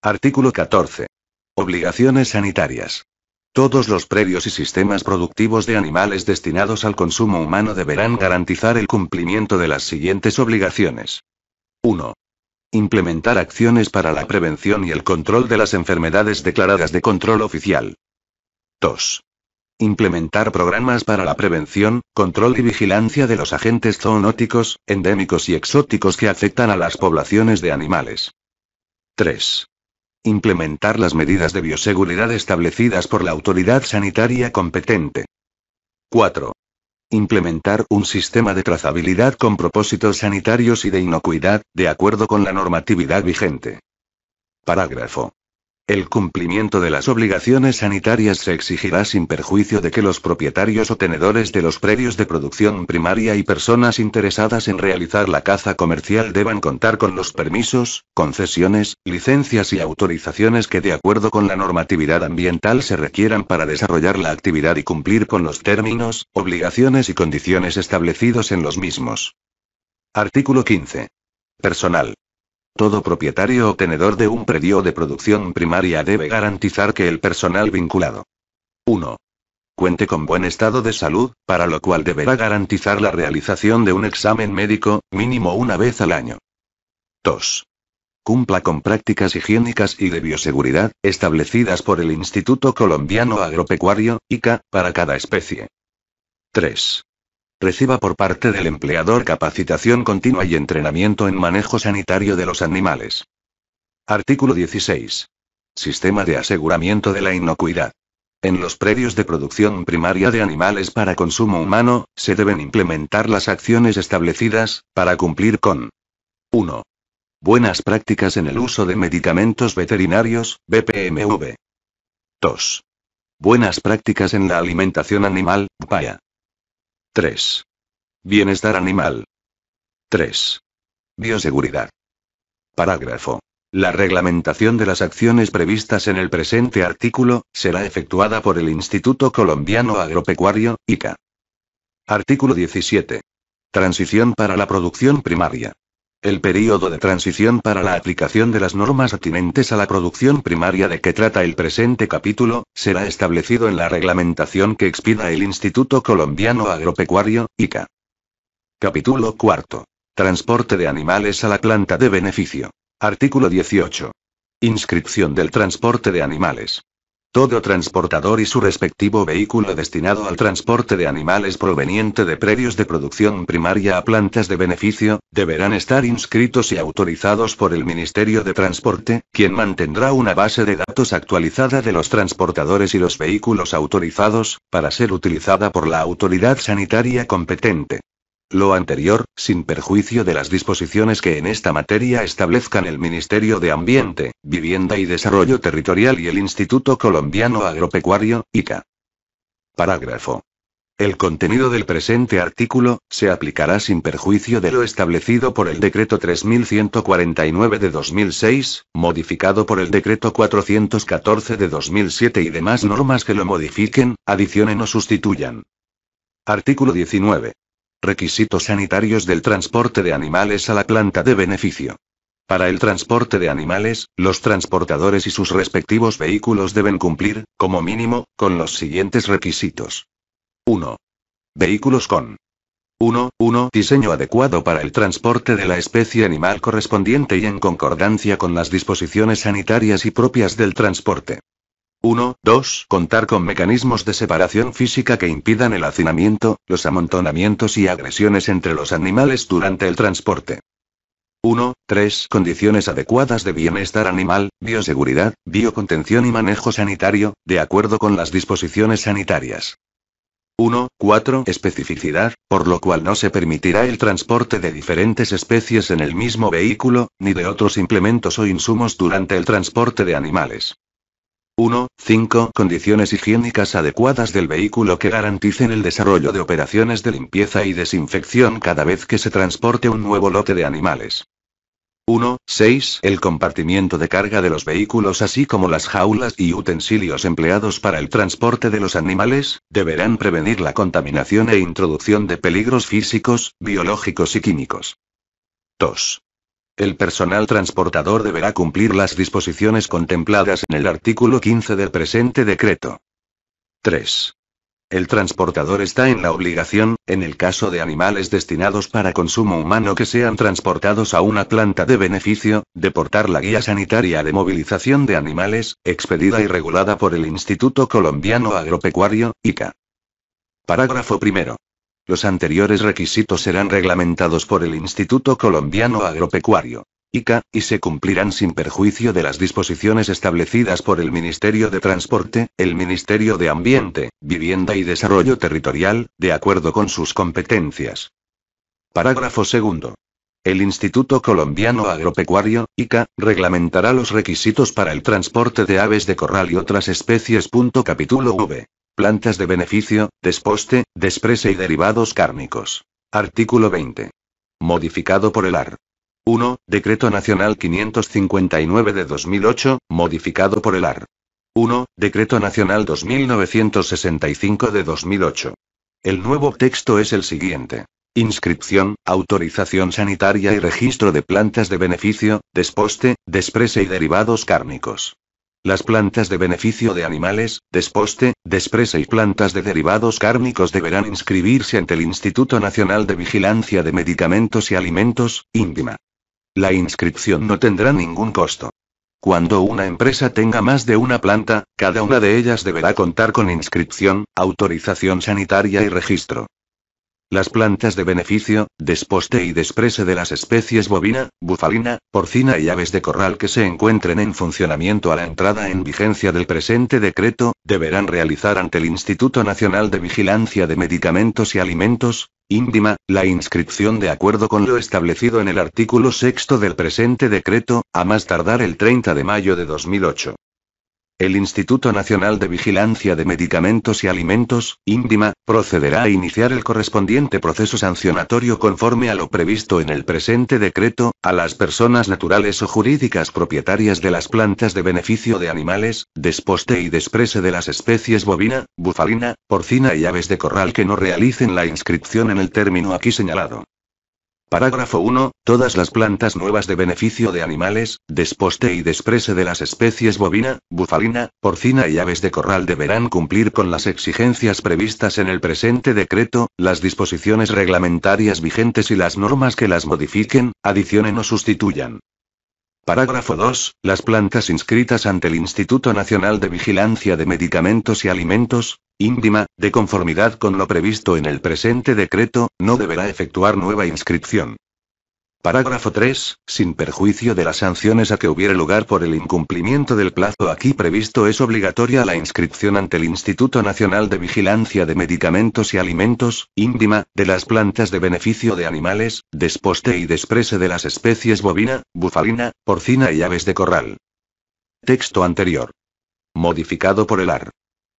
Artículo 14. Obligaciones sanitarias. Todos los predios y sistemas productivos de animales destinados al consumo humano deberán garantizar el cumplimiento de las siguientes obligaciones. 1. Implementar acciones para la prevención y el control de las enfermedades declaradas de control oficial. 2. Implementar programas para la prevención, control y vigilancia de los agentes zoonóticos, endémicos y exóticos que afectan a las poblaciones de animales. 3. Implementar las medidas de bioseguridad establecidas por la autoridad sanitaria competente. 4. Implementar un sistema de trazabilidad con propósitos sanitarios y de inocuidad, de acuerdo con la normatividad vigente. Parágrafo. El cumplimiento de las obligaciones sanitarias se exigirá sin perjuicio de que los propietarios o tenedores de los predios de producción primaria y personas interesadas en realizar la caza comercial deban contar con los permisos, concesiones, licencias y autorizaciones que de acuerdo con la normatividad ambiental se requieran para desarrollar la actividad y cumplir con los términos, obligaciones y condiciones establecidos en los mismos. Artículo 15. Personal. Todo propietario o tenedor de un predio de producción primaria debe garantizar que el personal vinculado 1. Cuente con buen estado de salud, para lo cual deberá garantizar la realización de un examen médico, mínimo una vez al año. 2. Cumpla con prácticas higiénicas y de bioseguridad, establecidas por el Instituto Colombiano Agropecuario, ICA, para cada especie. 3. Reciba por parte del empleador capacitación continua y entrenamiento en manejo sanitario de los animales. Artículo 16. Sistema de aseguramiento de la inocuidad. En los predios de producción primaria de animales para consumo humano, se deben implementar las acciones establecidas, para cumplir con 1. Buenas prácticas en el uso de medicamentos veterinarios, BPMV. 2. Buenas prácticas en la alimentación animal, PAIA. 3. Bienestar animal. 3. Bioseguridad. Parágrafo. La reglamentación de las acciones previstas en el presente artículo será efectuada por el Instituto Colombiano Agropecuario, ICA. Artículo 17. Transición para la producción primaria. El período de transición para la aplicación de las normas atinentes a la producción primaria de que trata el presente capítulo, será establecido en la reglamentación que expida el Instituto Colombiano Agropecuario, ICA. Capítulo 4. Transporte de animales a la planta de beneficio. Artículo 18. Inscripción del transporte de animales. Todo transportador y su respectivo vehículo destinado al transporte de animales proveniente de predios de producción primaria a plantas de beneficio, deberán estar inscritos y autorizados por el Ministerio de Transporte, quien mantendrá una base de datos actualizada de los transportadores y los vehículos autorizados, para ser utilizada por la autoridad sanitaria competente. Lo anterior, sin perjuicio de las disposiciones que en esta materia establezcan el Ministerio de Ambiente, Vivienda y Desarrollo Territorial y el Instituto Colombiano Agropecuario, ICA. Parágrafo. El contenido del presente artículo, se aplicará sin perjuicio de lo establecido por el Decreto 3149 de 2006, modificado por el Decreto 414 de 2007 y demás normas que lo modifiquen, adicionen o sustituyan. Artículo 19. Requisitos sanitarios del transporte de animales a la planta de beneficio. Para el transporte de animales, los transportadores y sus respectivos vehículos deben cumplir, como mínimo, con los siguientes requisitos. 1. Vehículos con 1. Diseño adecuado para el transporte de la especie animal correspondiente y en concordancia con las disposiciones sanitarias y propias del transporte. 1. 2. Contar con mecanismos de separación física que impidan el hacinamiento, los amontonamientos y agresiones entre los animales durante el transporte. 1. 3. Condiciones adecuadas de bienestar animal, bioseguridad, biocontención y manejo sanitario, de acuerdo con las disposiciones sanitarias. 1. 4. Especificidad, por lo cual no se permitirá el transporte de diferentes especies en el mismo vehículo, ni de otros implementos o insumos durante el transporte de animales. 1. 5. Condiciones higiénicas adecuadas del vehículo que garanticen el desarrollo de operaciones de limpieza y desinfección cada vez que se transporte un nuevo lote de animales. 1. 6. El compartimiento de carga de los vehículos así como las jaulas y utensilios empleados para el transporte de los animales, deberán prevenir la contaminación e introducción de peligros físicos, biológicos y químicos. 2. El personal transportador deberá cumplir las disposiciones contempladas en el artículo 15 del presente decreto. 3. El transportador está en la obligación, en el caso de animales destinados para consumo humano que sean transportados a una planta de beneficio, de portar la guía sanitaria de movilización de animales, expedida y regulada por el Instituto Colombiano Agropecuario, ICA. Parágrafo primero. Los anteriores requisitos serán reglamentados por el Instituto Colombiano Agropecuario. ICA, y se cumplirán sin perjuicio de las disposiciones establecidas por el Ministerio de Transporte, el Ministerio de Ambiente, Vivienda y Desarrollo Territorial, de acuerdo con sus competencias. Parágrafo segundo. El Instituto Colombiano Agropecuario, ICA, reglamentará los requisitos para el transporte de aves de corral y otras especies. Capítulo V. Plantas de beneficio, desposte, desprese y derivados cárnicos. Artículo 20. Modificado por el AR. 1. Decreto Nacional 559 de 2008, modificado por el AR. 1. Decreto Nacional 2965 de 2008. El nuevo texto es el siguiente. Inscripción, autorización sanitaria y registro de plantas de beneficio, desposte, desprese y derivados cárnicos. Las plantas de beneficio de animales, desposte, despresa y plantas de derivados cárnicos deberán inscribirse ante el Instituto Nacional de Vigilancia de Medicamentos y Alimentos, INVIMA. La inscripción no tendrá ningún costo. Cuando una empresa tenga más de una planta, cada una de ellas deberá contar con inscripción, autorización sanitaria y registro. Las plantas de beneficio, desposte y desprese de las especies bovina, bufalina, porcina y aves de corral que se encuentren en funcionamiento a la entrada en vigencia del presente decreto, deberán realizar ante el Instituto Nacional de Vigilancia de Medicamentos y Alimentos, íntima la inscripción de acuerdo con lo establecido en el artículo sexto del presente decreto, a más tardar el 30 de mayo de 2008. El Instituto Nacional de Vigilancia de Medicamentos y Alimentos, INDIMA, procederá a iniciar el correspondiente proceso sancionatorio conforme a lo previsto en el presente decreto, a las personas naturales o jurídicas propietarias de las plantas de beneficio de animales, desposte y desprese de las especies bovina, bufalina, porcina y aves de corral que no realicen la inscripción en el término aquí señalado. Parágrafo 1. Todas las plantas nuevas de beneficio de animales, desposte y desprese de las especies bovina, bufalina, porcina y aves de corral deberán cumplir con las exigencias previstas en el presente decreto, las disposiciones reglamentarias vigentes y las normas que las modifiquen, adicionen o sustituyan. Parágrafo 2. Las plantas inscritas ante el Instituto Nacional de Vigilancia de Medicamentos y Alimentos, íntima de conformidad con lo previsto en el presente decreto, no deberá efectuar nueva inscripción. Parágrafo 3. Sin perjuicio de las sanciones a que hubiere lugar por el incumplimiento del plazo aquí previsto es obligatoria la inscripción ante el Instituto Nacional de Vigilancia de Medicamentos y Alimentos, íntima de las plantas de beneficio de animales, desposte y desprese de las especies bovina, bufalina, porcina y aves de corral. Texto anterior. Modificado por el AR.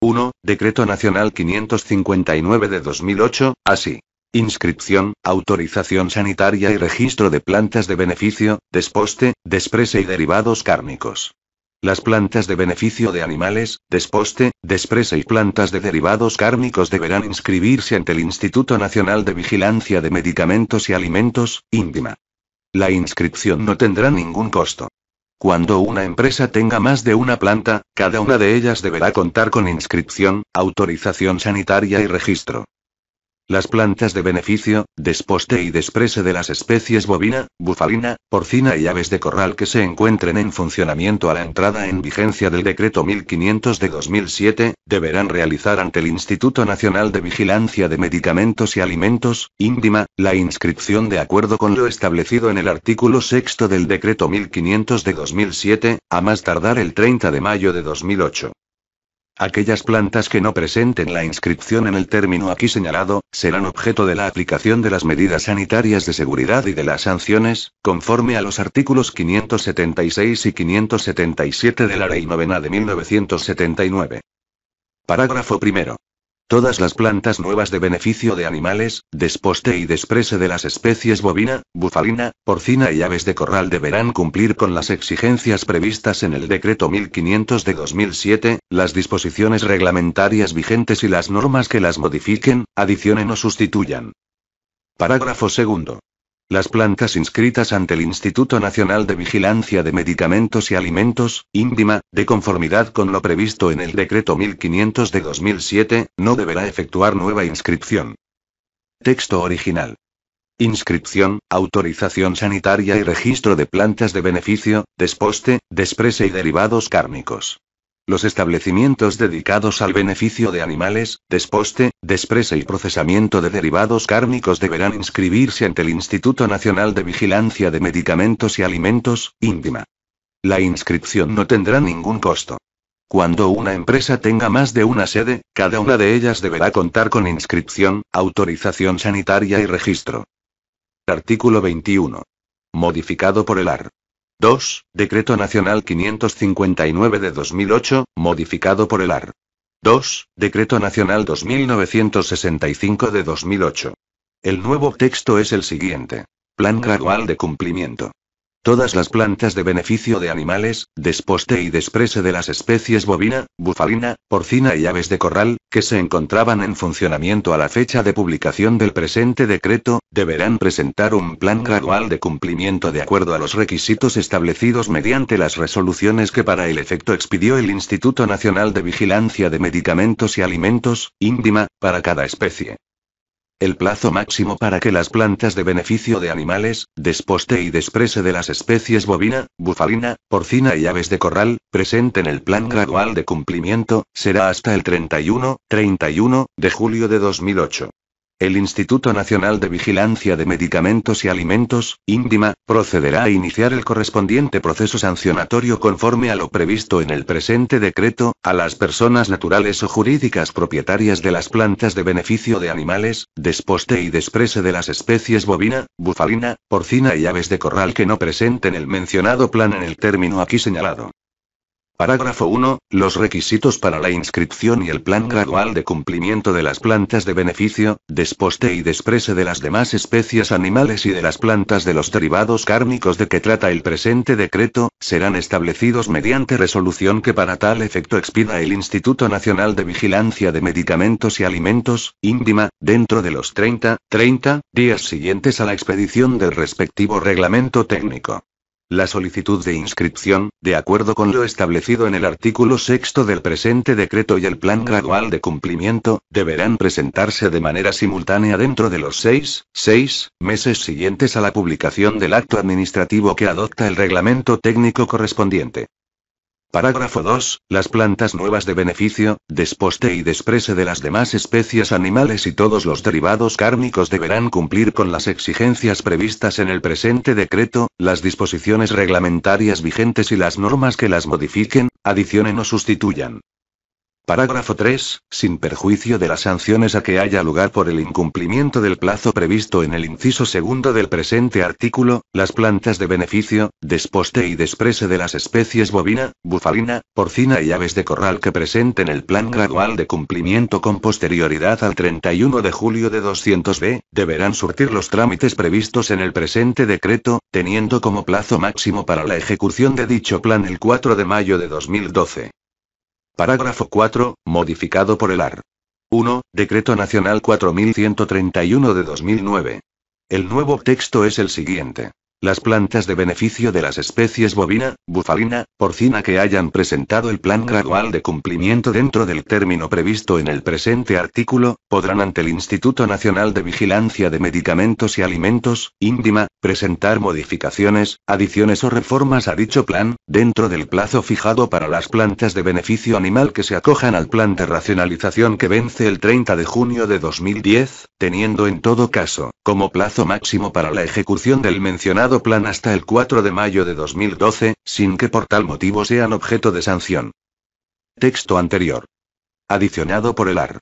1. Decreto Nacional 559 de 2008, así. Inscripción, autorización sanitaria y registro de plantas de beneficio, desposte, desprese y derivados cárnicos. Las plantas de beneficio de animales, desposte, desprese y plantas de derivados cárnicos deberán inscribirse ante el Instituto Nacional de Vigilancia de Medicamentos y Alimentos, INVIMA. La inscripción no tendrá ningún costo. Cuando una empresa tenga más de una planta, cada una de ellas deberá contar con inscripción, autorización sanitaria y registro. Las plantas de beneficio, desposte y desprese de las especies bovina, bufalina, porcina y aves de corral que se encuentren en funcionamiento a la entrada en vigencia del Decreto 1500 de 2007, deberán realizar ante el Instituto Nacional de Vigilancia de Medicamentos y Alimentos, INDIMA, la inscripción de acuerdo con lo establecido en el artículo 6 del Decreto 1500 de 2007, a más tardar el 30 de mayo de 2008. Aquellas plantas que no presenten la inscripción en el término aquí señalado, serán objeto de la aplicación de las medidas sanitarias de seguridad y de las sanciones, conforme a los artículos 576 y 577 de la Ley Novena de 1979. Parágrafo primero. Todas las plantas nuevas de beneficio de animales, desposte y desprese de las especies bovina, bufalina, porcina y aves de corral deberán cumplir con las exigencias previstas en el Decreto 1500 de 2007, las disposiciones reglamentarias vigentes y las normas que las modifiquen, adicionen o sustituyan. Parágrafo segundo. Las plantas inscritas ante el Instituto Nacional de Vigilancia de Medicamentos y Alimentos, INVIMA, de conformidad con lo previsto en el Decreto 1500 de 2007, no deberá efectuar nueva inscripción. Texto original. Inscripción, autorización sanitaria y registro de plantas de beneficio, desposte, desprese y derivados cárnicos. Los establecimientos dedicados al beneficio de animales, desposte, despresa y procesamiento de derivados cárnicos deberán inscribirse ante el Instituto Nacional de Vigilancia de Medicamentos y Alimentos, INVIMA. La inscripción no tendrá ningún costo. Cuando una empresa tenga más de una sede, cada una de ellas deberá contar con inscripción, autorización sanitaria y registro. Artículo 21. Modificado por el AR. 2. Decreto Nacional 559 de 2008, modificado por el AR. 2. Decreto Nacional 2965 de 2008. El nuevo texto es el siguiente. Plan gradual de cumplimiento. Todas las plantas de beneficio de animales, desposte y desprese de las especies bovina, bufalina, porcina y aves de corral, que se encontraban en funcionamiento a la fecha de publicación del presente decreto, deberán presentar un plan gradual de cumplimiento de acuerdo a los requisitos establecidos mediante las resoluciones que para el efecto expidió el Instituto Nacional de Vigilancia de Medicamentos y Alimentos, íntima para cada especie. El plazo máximo para que las plantas de beneficio de animales, desposte y desprese de las especies bovina, bufalina, porcina y aves de corral, presenten el plan gradual de cumplimiento, será hasta el 31, 31, de julio de 2008. El Instituto Nacional de Vigilancia de Medicamentos y Alimentos, Índima, procederá a iniciar el correspondiente proceso sancionatorio conforme a lo previsto en el presente decreto, a las personas naturales o jurídicas propietarias de las plantas de beneficio de animales, desposte y desprese de las especies bovina, bufalina, porcina y aves de corral que no presenten el mencionado plan en el término aquí señalado. Parágrafo 1. Los requisitos para la inscripción y el plan gradual de cumplimiento de las plantas de beneficio, desposte y desprese de las demás especies animales y de las plantas de los derivados cárnicos de que trata el presente decreto, serán establecidos mediante resolución que para tal efecto expida el Instituto Nacional de Vigilancia de Medicamentos y Alimentos, íntima dentro de los 30, 30 días siguientes a la expedición del respectivo reglamento técnico. La solicitud de inscripción, de acuerdo con lo establecido en el artículo sexto del presente decreto y el plan gradual de cumplimiento, deberán presentarse de manera simultánea dentro de los seis, seis meses siguientes a la publicación del acto administrativo que adopta el reglamento técnico correspondiente. Parágrafo 2. Las plantas nuevas de beneficio, desposte y desprese de las demás especies animales y todos los derivados cárnicos deberán cumplir con las exigencias previstas en el presente decreto, las disposiciones reglamentarias vigentes y las normas que las modifiquen, adicionen o sustituyan. Parágrafo 3. Sin perjuicio de las sanciones a que haya lugar por el incumplimiento del plazo previsto en el inciso segundo del presente artículo, las plantas de beneficio, desposte y desprese de las especies bovina, bufalina, porcina y aves de corral que presenten el plan gradual de cumplimiento con posterioridad al 31 de julio de 200b, deberán surtir los trámites previstos en el presente decreto, teniendo como plazo máximo para la ejecución de dicho plan el 4 de mayo de 2012. Parágrafo 4, modificado por el AR. 1. Decreto Nacional 4131 de 2009. El nuevo texto es el siguiente. Las plantas de beneficio de las especies bovina, bufalina, porcina que hayan presentado el plan gradual de cumplimiento dentro del término previsto en el presente artículo, podrán ante el Instituto Nacional de Vigilancia de Medicamentos y Alimentos, índima, presentar modificaciones, adiciones o reformas a dicho plan, dentro del plazo fijado para las plantas de beneficio animal que se acojan al plan de racionalización que vence el 30 de junio de 2010, teniendo en todo caso, como plazo máximo para la ejecución del mencionado plan hasta el 4 de mayo de 2012, sin que por tal motivo sean objeto de sanción. Texto anterior. Adicionado por el AR.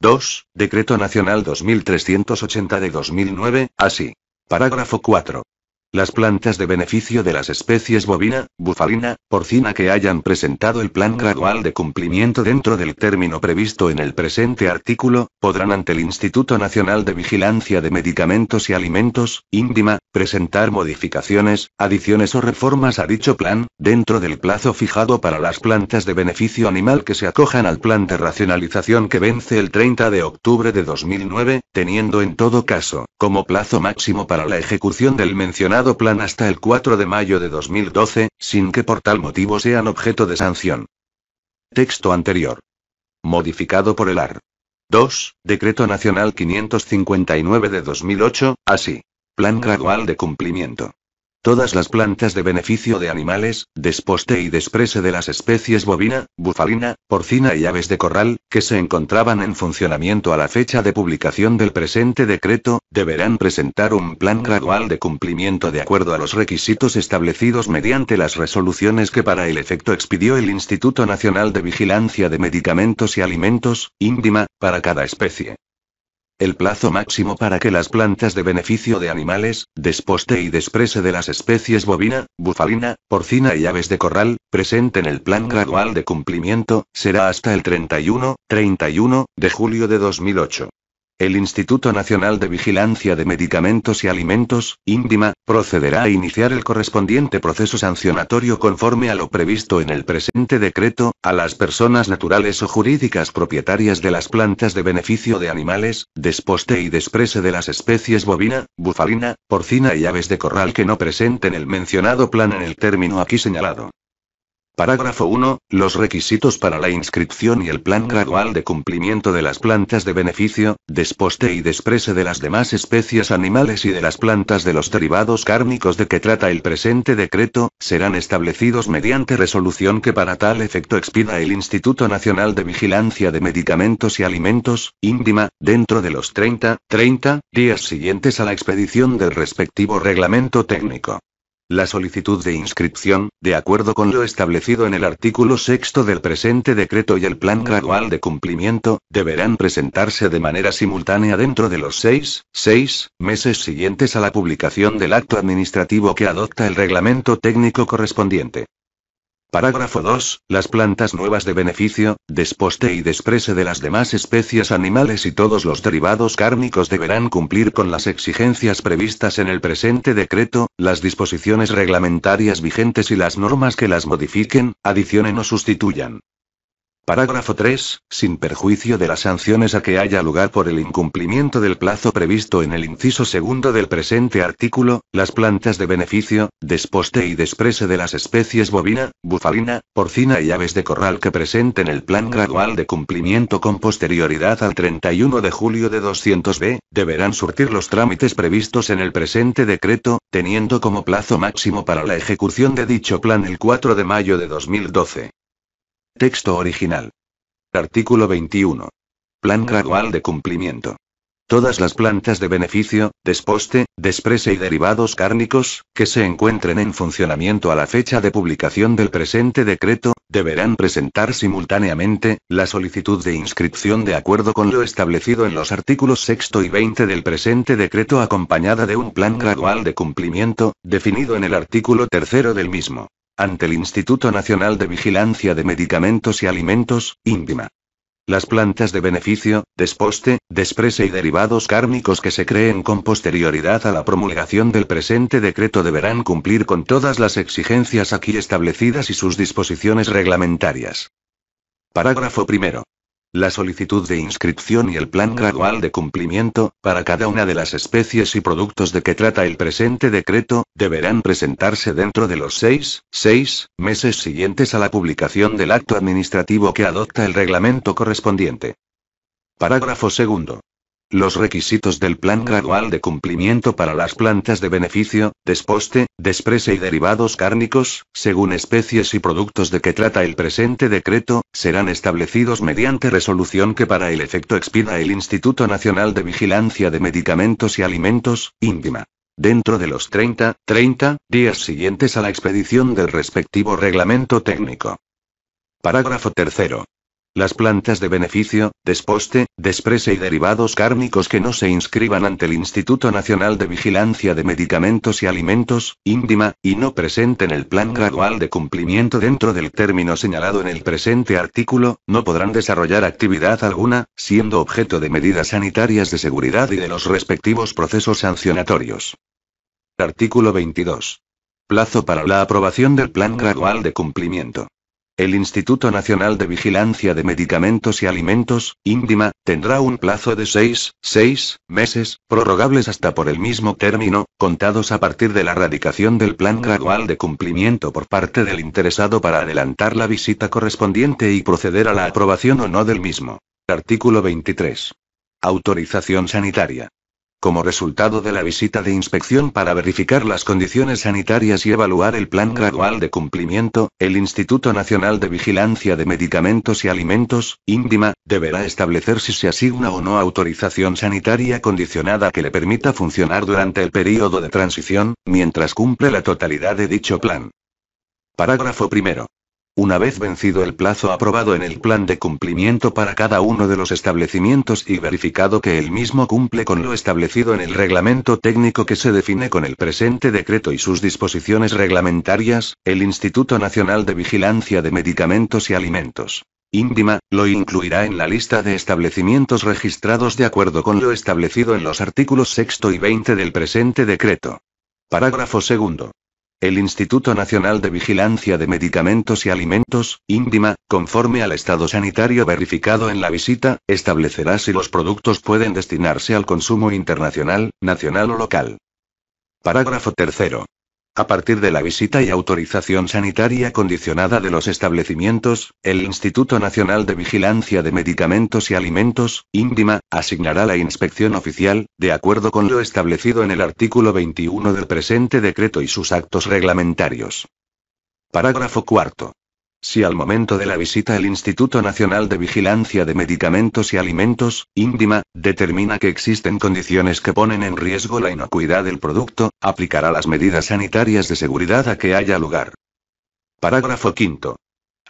2, Decreto Nacional 2380 de 2009, así. Parágrafo 4. Las plantas de beneficio de las especies bovina, bufalina, porcina que hayan presentado el plan gradual de cumplimiento dentro del término previsto en el presente artículo, podrán ante el Instituto Nacional de Vigilancia de Medicamentos y Alimentos, índima, presentar modificaciones, adiciones o reformas a dicho plan, dentro del plazo fijado para las plantas de beneficio animal que se acojan al plan de racionalización que vence el 30 de octubre de 2009, teniendo en todo caso, como plazo máximo para la ejecución del mencionado plan hasta el 4 de mayo de 2012, sin que por tal motivo sean objeto de sanción. Texto anterior. Modificado por el AR. 2. Decreto Nacional 559 de 2008, así. Plan gradual de cumplimiento. Todas las plantas de beneficio de animales, desposte y desprese de las especies bovina, bufalina, porcina y aves de corral, que se encontraban en funcionamiento a la fecha de publicación del presente decreto, deberán presentar un plan gradual de cumplimiento de acuerdo a los requisitos establecidos mediante las resoluciones que para el efecto expidió el Instituto Nacional de Vigilancia de Medicamentos y Alimentos, INVIMA, para cada especie. El plazo máximo para que las plantas de beneficio de animales, desposte y desprese de las especies bovina, bufalina, porcina y aves de corral, presenten el plan gradual de cumplimiento, será hasta el 31, 31, de julio de 2008. El Instituto Nacional de Vigilancia de Medicamentos y Alimentos, INDIMA, procederá a iniciar el correspondiente proceso sancionatorio conforme a lo previsto en el presente decreto, a las personas naturales o jurídicas propietarias de las plantas de beneficio de animales, desposte y desprese de las especies bovina, bufalina, porcina y aves de corral que no presenten el mencionado plan en el término aquí señalado. Parágrafo 1. Los requisitos para la inscripción y el plan gradual de cumplimiento de las plantas de beneficio, desposte y desprese de las demás especies animales y de las plantas de los derivados cárnicos de que trata el presente decreto, serán establecidos mediante resolución que para tal efecto expida el Instituto Nacional de Vigilancia de Medicamentos y Alimentos, íntima dentro de los 30, 30 días siguientes a la expedición del respectivo reglamento técnico. La solicitud de inscripción, de acuerdo con lo establecido en el artículo sexto del presente decreto y el plan gradual de cumplimiento, deberán presentarse de manera simultánea dentro de los seis, seis meses siguientes a la publicación del acto administrativo que adopta el reglamento técnico correspondiente. Parágrafo 2. Las plantas nuevas de beneficio, desposte y desprese de las demás especies animales y todos los derivados cárnicos deberán cumplir con las exigencias previstas en el presente decreto, las disposiciones reglamentarias vigentes y las normas que las modifiquen, adicionen o sustituyan. Parágrafo 3. Sin perjuicio de las sanciones a que haya lugar por el incumplimiento del plazo previsto en el inciso segundo del presente artículo, las plantas de beneficio, desposte y desprese de las especies bovina, bufalina, porcina y aves de corral que presenten el plan gradual de cumplimiento con posterioridad al 31 de julio de 200b, deberán surtir los trámites previstos en el presente decreto, teniendo como plazo máximo para la ejecución de dicho plan el 4 de mayo de 2012. Texto original. Artículo 21. Plan gradual de cumplimiento. Todas las plantas de beneficio, desposte, desprese y derivados cárnicos, que se encuentren en funcionamiento a la fecha de publicación del presente decreto, deberán presentar simultáneamente, la solicitud de inscripción de acuerdo con lo establecido en los artículos 6 y 20 del presente decreto acompañada de un plan gradual de cumplimiento, definido en el artículo 3 del mismo ante el Instituto Nacional de Vigilancia de Medicamentos y Alimentos, INVIMA. Las plantas de beneficio, desposte, desprese y derivados cárnicos que se creen con posterioridad a la promulgación del presente decreto deberán cumplir con todas las exigencias aquí establecidas y sus disposiciones reglamentarias. Parágrafo primero la solicitud de inscripción y el plan gradual de cumplimiento, para cada una de las especies y productos de que trata el presente decreto, deberán presentarse dentro de los seis, seis meses siguientes a la publicación del acto administrativo que adopta el reglamento correspondiente. Parágrafo segundo. Los requisitos del plan gradual de cumplimiento para las plantas de beneficio, desposte, desprese y derivados cárnicos, según especies y productos de que trata el presente decreto, serán establecidos mediante resolución que para el efecto expida el Instituto Nacional de Vigilancia de Medicamentos y Alimentos, INVIMA. Dentro de los 30, 30 días siguientes a la expedición del respectivo reglamento técnico. Parágrafo tercero. Las plantas de beneficio, desposte, desprese y derivados cárnicos que no se inscriban ante el Instituto Nacional de Vigilancia de Medicamentos y Alimentos, íntima, y no presenten el plan gradual de cumplimiento dentro del término señalado en el presente artículo, no podrán desarrollar actividad alguna, siendo objeto de medidas sanitarias de seguridad y de los respectivos procesos sancionatorios. Artículo 22. Plazo para la aprobación del plan gradual de cumplimiento. El Instituto Nacional de Vigilancia de Medicamentos y Alimentos, INVIMA, tendrá un plazo de seis, seis meses, prorrogables hasta por el mismo término, contados a partir de la radicación del plan gradual de cumplimiento por parte del interesado para adelantar la visita correspondiente y proceder a la aprobación o no del mismo. Artículo 23. Autorización sanitaria como resultado de la visita de inspección para verificar las condiciones sanitarias y evaluar el plan gradual de cumplimiento, el Instituto Nacional de Vigilancia de Medicamentos y Alimentos, INDIMA, deberá establecer si se asigna o no autorización sanitaria condicionada que le permita funcionar durante el período de transición, mientras cumple la totalidad de dicho plan. Parágrafo primero. Una vez vencido el plazo aprobado en el plan de cumplimiento para cada uno de los establecimientos y verificado que el mismo cumple con lo establecido en el reglamento técnico que se define con el presente decreto y sus disposiciones reglamentarias, el Instituto Nacional de Vigilancia de Medicamentos y Alimentos. Índima, lo incluirá en la lista de establecimientos registrados de acuerdo con lo establecido en los artículos 6 y 20 del presente decreto. Parágrafo segundo. El Instituto Nacional de Vigilancia de Medicamentos y Alimentos, INDIMA, conforme al estado sanitario verificado en la visita, establecerá si los productos pueden destinarse al consumo internacional, nacional o local. Parágrafo tercero. A partir de la visita y autorización sanitaria condicionada de los establecimientos, el Instituto Nacional de Vigilancia de Medicamentos y Alimentos, INDIMA, asignará la inspección oficial, de acuerdo con lo establecido en el artículo 21 del presente decreto y sus actos reglamentarios. Parágrafo cuarto. Si al momento de la visita el Instituto Nacional de Vigilancia de Medicamentos y Alimentos, INDIMA, determina que existen condiciones que ponen en riesgo la inocuidad del producto, aplicará las medidas sanitarias de seguridad a que haya lugar. Parágrafo 5.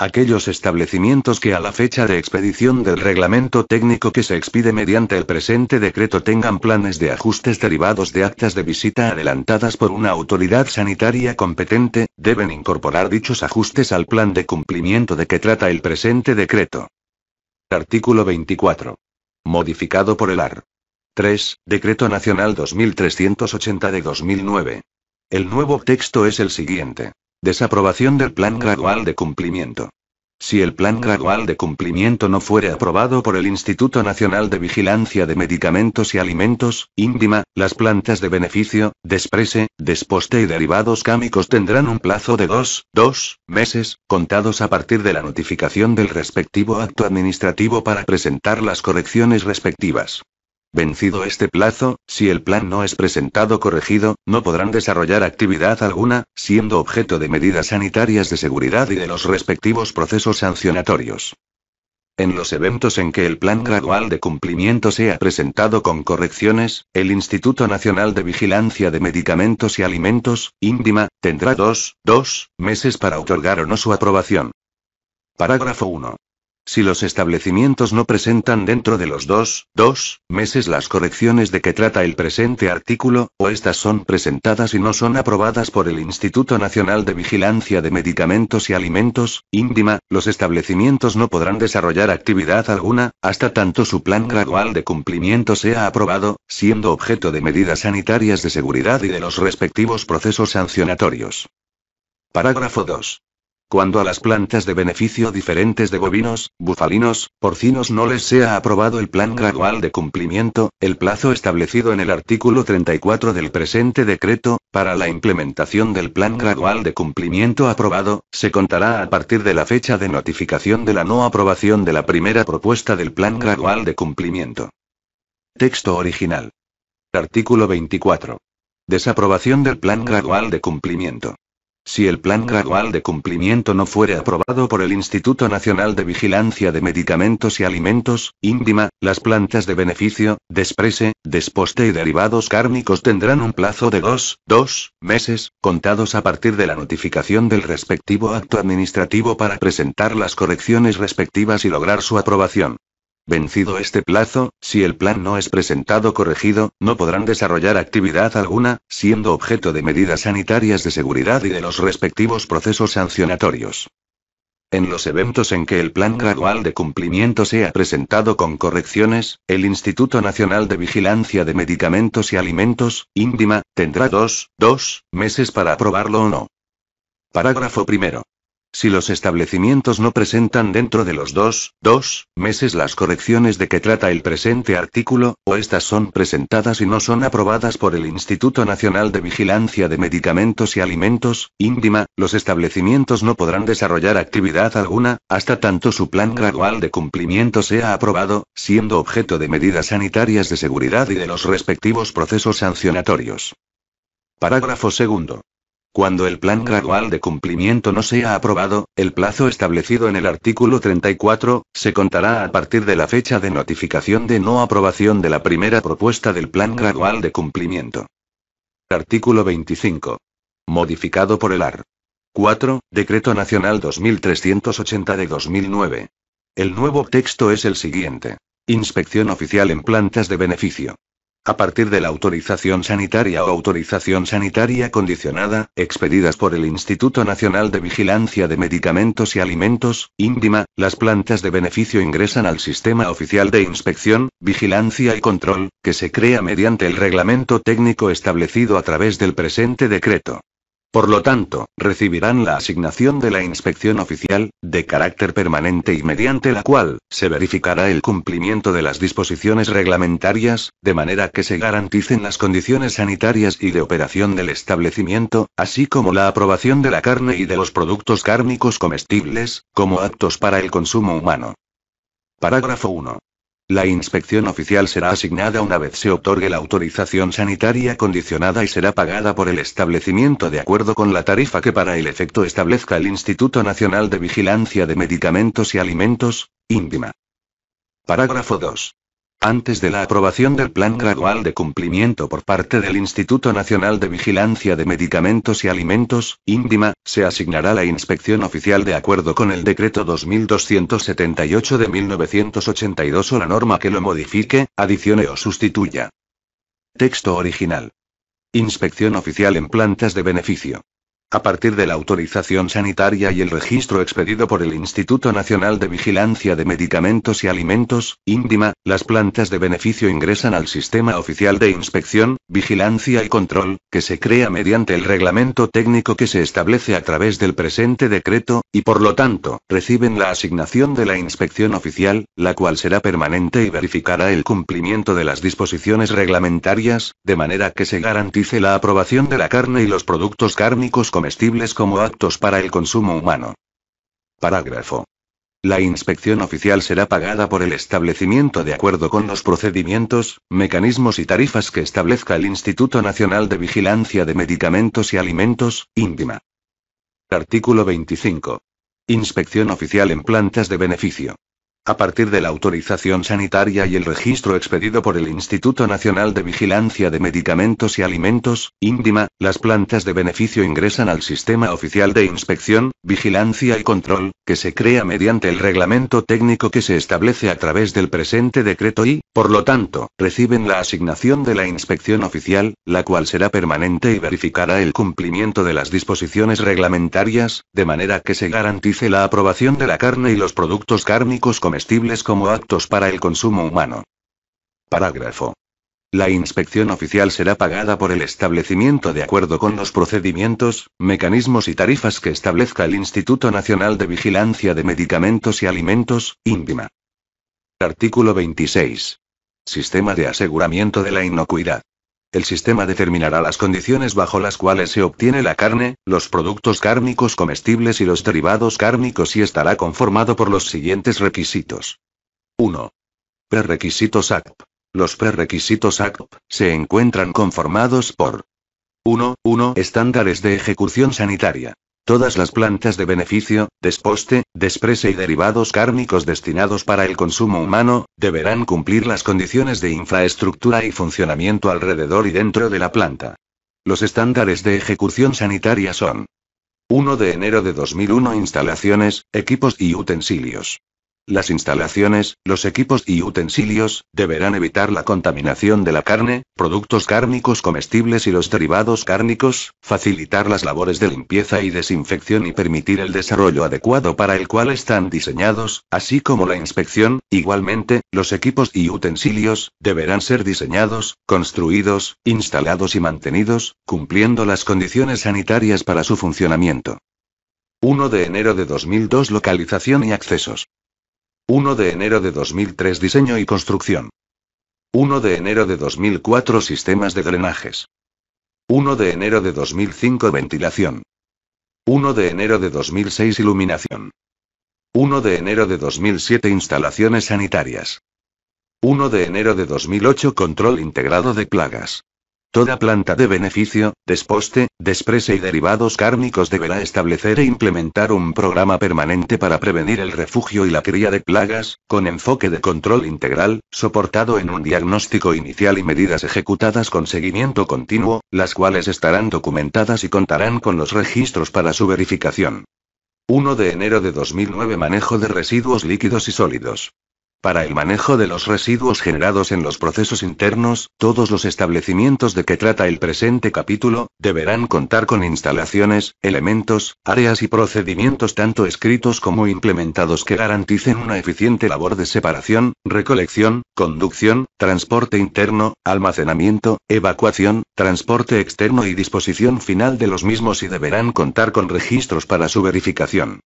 Aquellos establecimientos que a la fecha de expedición del reglamento técnico que se expide mediante el presente decreto tengan planes de ajustes derivados de actas de visita adelantadas por una autoridad sanitaria competente, deben incorporar dichos ajustes al plan de cumplimiento de que trata el presente decreto. Artículo 24. Modificado por el AR. 3. Decreto Nacional 2380 de 2009. El nuevo texto es el siguiente. Desaprobación del plan gradual de cumplimiento. Si el plan gradual de cumplimiento no fuere aprobado por el Instituto Nacional de Vigilancia de Medicamentos y Alimentos, INVIMA, las plantas de beneficio, desprese, desposte y derivados cámicos tendrán un plazo de dos, dos meses, contados a partir de la notificación del respectivo acto administrativo para presentar las correcciones respectivas. Vencido este plazo, si el plan no es presentado corregido, no podrán desarrollar actividad alguna, siendo objeto de medidas sanitarias de seguridad y de los respectivos procesos sancionatorios. En los eventos en que el plan gradual de cumplimiento sea presentado con correcciones, el Instituto Nacional de Vigilancia de Medicamentos y Alimentos, (INVIMA) tendrá dos, dos meses para otorgar o no su aprobación. Parágrafo 1. Si los establecimientos no presentan dentro de los dos, dos meses las correcciones de que trata el presente artículo, o estas son presentadas y no son aprobadas por el Instituto Nacional de Vigilancia de Medicamentos y Alimentos, íntima los establecimientos no podrán desarrollar actividad alguna, hasta tanto su plan gradual de cumplimiento sea aprobado, siendo objeto de medidas sanitarias de seguridad y de los respectivos procesos sancionatorios. Parágrafo 2 cuando a las plantas de beneficio diferentes de bovinos, bufalinos, porcinos no les sea aprobado el plan gradual de cumplimiento, el plazo establecido en el artículo 34 del presente decreto, para la implementación del plan gradual de cumplimiento aprobado, se contará a partir de la fecha de notificación de la no aprobación de la primera propuesta del plan gradual de cumplimiento. Texto original. Artículo 24. Desaprobación del plan gradual de cumplimiento. Si el plan gradual de cumplimiento no fuere aprobado por el Instituto Nacional de Vigilancia de Medicamentos y Alimentos, INDIMA, las plantas de beneficio, desprese, desposte y derivados cárnicos tendrán un plazo de dos, dos meses, contados a partir de la notificación del respectivo acto administrativo para presentar las correcciones respectivas y lograr su aprobación. Vencido este plazo, si el plan no es presentado corregido, no podrán desarrollar actividad alguna, siendo objeto de medidas sanitarias de seguridad y de los respectivos procesos sancionatorios. En los eventos en que el plan gradual de cumplimiento sea presentado con correcciones, el Instituto Nacional de Vigilancia de Medicamentos y Alimentos, INDIMA, tendrá dos, dos meses para aprobarlo o no. Parágrafo primero. Si los establecimientos no presentan dentro de los dos, dos meses las correcciones de que trata el presente artículo, o estas son presentadas y no son aprobadas por el Instituto Nacional de Vigilancia de Medicamentos y Alimentos, índima, los establecimientos no podrán desarrollar actividad alguna, hasta tanto su plan gradual de cumplimiento sea aprobado, siendo objeto de medidas sanitarias de seguridad y de los respectivos procesos sancionatorios. Parágrafo segundo. Cuando el plan gradual de cumplimiento no sea aprobado, el plazo establecido en el artículo 34, se contará a partir de la fecha de notificación de no aprobación de la primera propuesta del plan gradual de cumplimiento. Artículo 25. Modificado por el AR. 4. Decreto Nacional 2380 de 2009. El nuevo texto es el siguiente. Inspección oficial en plantas de beneficio a partir de la autorización sanitaria o autorización sanitaria condicionada, expedidas por el Instituto Nacional de Vigilancia de Medicamentos y Alimentos, INVIMA, las plantas de beneficio ingresan al Sistema Oficial de Inspección, Vigilancia y Control, que se crea mediante el reglamento técnico establecido a través del presente decreto. Por lo tanto, recibirán la asignación de la inspección oficial, de carácter permanente y mediante la cual, se verificará el cumplimiento de las disposiciones reglamentarias, de manera que se garanticen las condiciones sanitarias y de operación del establecimiento, así como la aprobación de la carne y de los productos cárnicos comestibles, como aptos para el consumo humano. Parágrafo 1. La inspección oficial será asignada una vez se otorgue la autorización sanitaria condicionada y será pagada por el establecimiento de acuerdo con la tarifa que para el efecto establezca el Instituto Nacional de Vigilancia de Medicamentos y Alimentos, INVIMA. Parágrafo 2. Antes de la aprobación del Plan Gradual de Cumplimiento por parte del Instituto Nacional de Vigilancia de Medicamentos y Alimentos, INDIMA, se asignará la inspección oficial de acuerdo con el Decreto 2278 de 1982 o la norma que lo modifique, adicione o sustituya. Texto original. Inspección oficial en plantas de beneficio. A partir de la autorización sanitaria y el registro expedido por el Instituto Nacional de Vigilancia de Medicamentos y Alimentos, INDIMA, las plantas de beneficio ingresan al Sistema Oficial de Inspección, Vigilancia y Control, que se crea mediante el reglamento técnico que se establece a través del presente decreto, y por lo tanto, reciben la asignación de la inspección oficial, la cual será permanente y verificará el cumplimiento de las disposiciones reglamentarias, de manera que se garantice la aprobación de la carne y los productos cárnicos comestibles como actos para el consumo humano. Parágrafo. La inspección oficial será pagada por el establecimiento de acuerdo con los procedimientos, mecanismos y tarifas que establezca el Instituto Nacional de Vigilancia de Medicamentos y Alimentos, INVIMA. Artículo 25. Inspección oficial en plantas de beneficio. A partir de la autorización sanitaria y el registro expedido por el Instituto Nacional de Vigilancia de Medicamentos y Alimentos, INDIMA, las plantas de beneficio ingresan al Sistema Oficial de Inspección, Vigilancia y Control, que se crea mediante el reglamento técnico que se establece a través del presente decreto y, por lo tanto, reciben la asignación de la inspección oficial, la cual será permanente y verificará el cumplimiento de las disposiciones reglamentarias, de manera que se garantice la aprobación de la carne y los productos cárnicos comestibles como actos para el consumo humano. Parágrafo. La inspección oficial será pagada por el establecimiento de acuerdo con los procedimientos, mecanismos y tarifas que establezca el Instituto Nacional de Vigilancia de Medicamentos y Alimentos, INVIMA. Artículo 26. Sistema de aseguramiento de la inocuidad. El sistema determinará las condiciones bajo las cuales se obtiene la carne, los productos cárnicos comestibles y los derivados cárnicos y estará conformado por los siguientes requisitos. 1. Prerequisitos ACOP. Los prerequisitos ACT se encuentran conformados por 1. 1. Estándares de ejecución sanitaria. Todas las plantas de beneficio, desposte, desprese y derivados cárnicos destinados para el consumo humano, deberán cumplir las condiciones de infraestructura y funcionamiento alrededor y dentro de la planta. Los estándares de ejecución sanitaria son 1 de enero de 2001 Instalaciones, equipos y utensilios. Las instalaciones, los equipos y utensilios, deberán evitar la contaminación de la carne, productos cárnicos comestibles y los derivados cárnicos, facilitar las labores de limpieza y desinfección y permitir el desarrollo adecuado para el cual están diseñados, así como la inspección. Igualmente, los equipos y utensilios, deberán ser diseñados, construidos, instalados y mantenidos, cumpliendo las condiciones sanitarias para su funcionamiento. 1 de enero de 2002 Localización y accesos. 1 de enero de 2003 Diseño y construcción. 1 de enero de 2004 Sistemas de drenajes. 1 de enero de 2005 Ventilación. 1 de enero de 2006 Iluminación. 1 de enero de 2007 Instalaciones sanitarias. 1 de enero de 2008 Control integrado de plagas. Toda planta de beneficio, desposte, desprese y derivados cárnicos deberá establecer e implementar un programa permanente para prevenir el refugio y la cría de plagas, con enfoque de control integral, soportado en un diagnóstico inicial y medidas ejecutadas con seguimiento continuo, las cuales estarán documentadas y contarán con los registros para su verificación. 1 de enero de 2009 Manejo de residuos líquidos y sólidos. Para el manejo de los residuos generados en los procesos internos, todos los establecimientos de que trata el presente capítulo, deberán contar con instalaciones, elementos, áreas y procedimientos tanto escritos como implementados que garanticen una eficiente labor de separación, recolección, conducción, transporte interno, almacenamiento, evacuación, transporte externo y disposición final de los mismos y deberán contar con registros para su verificación.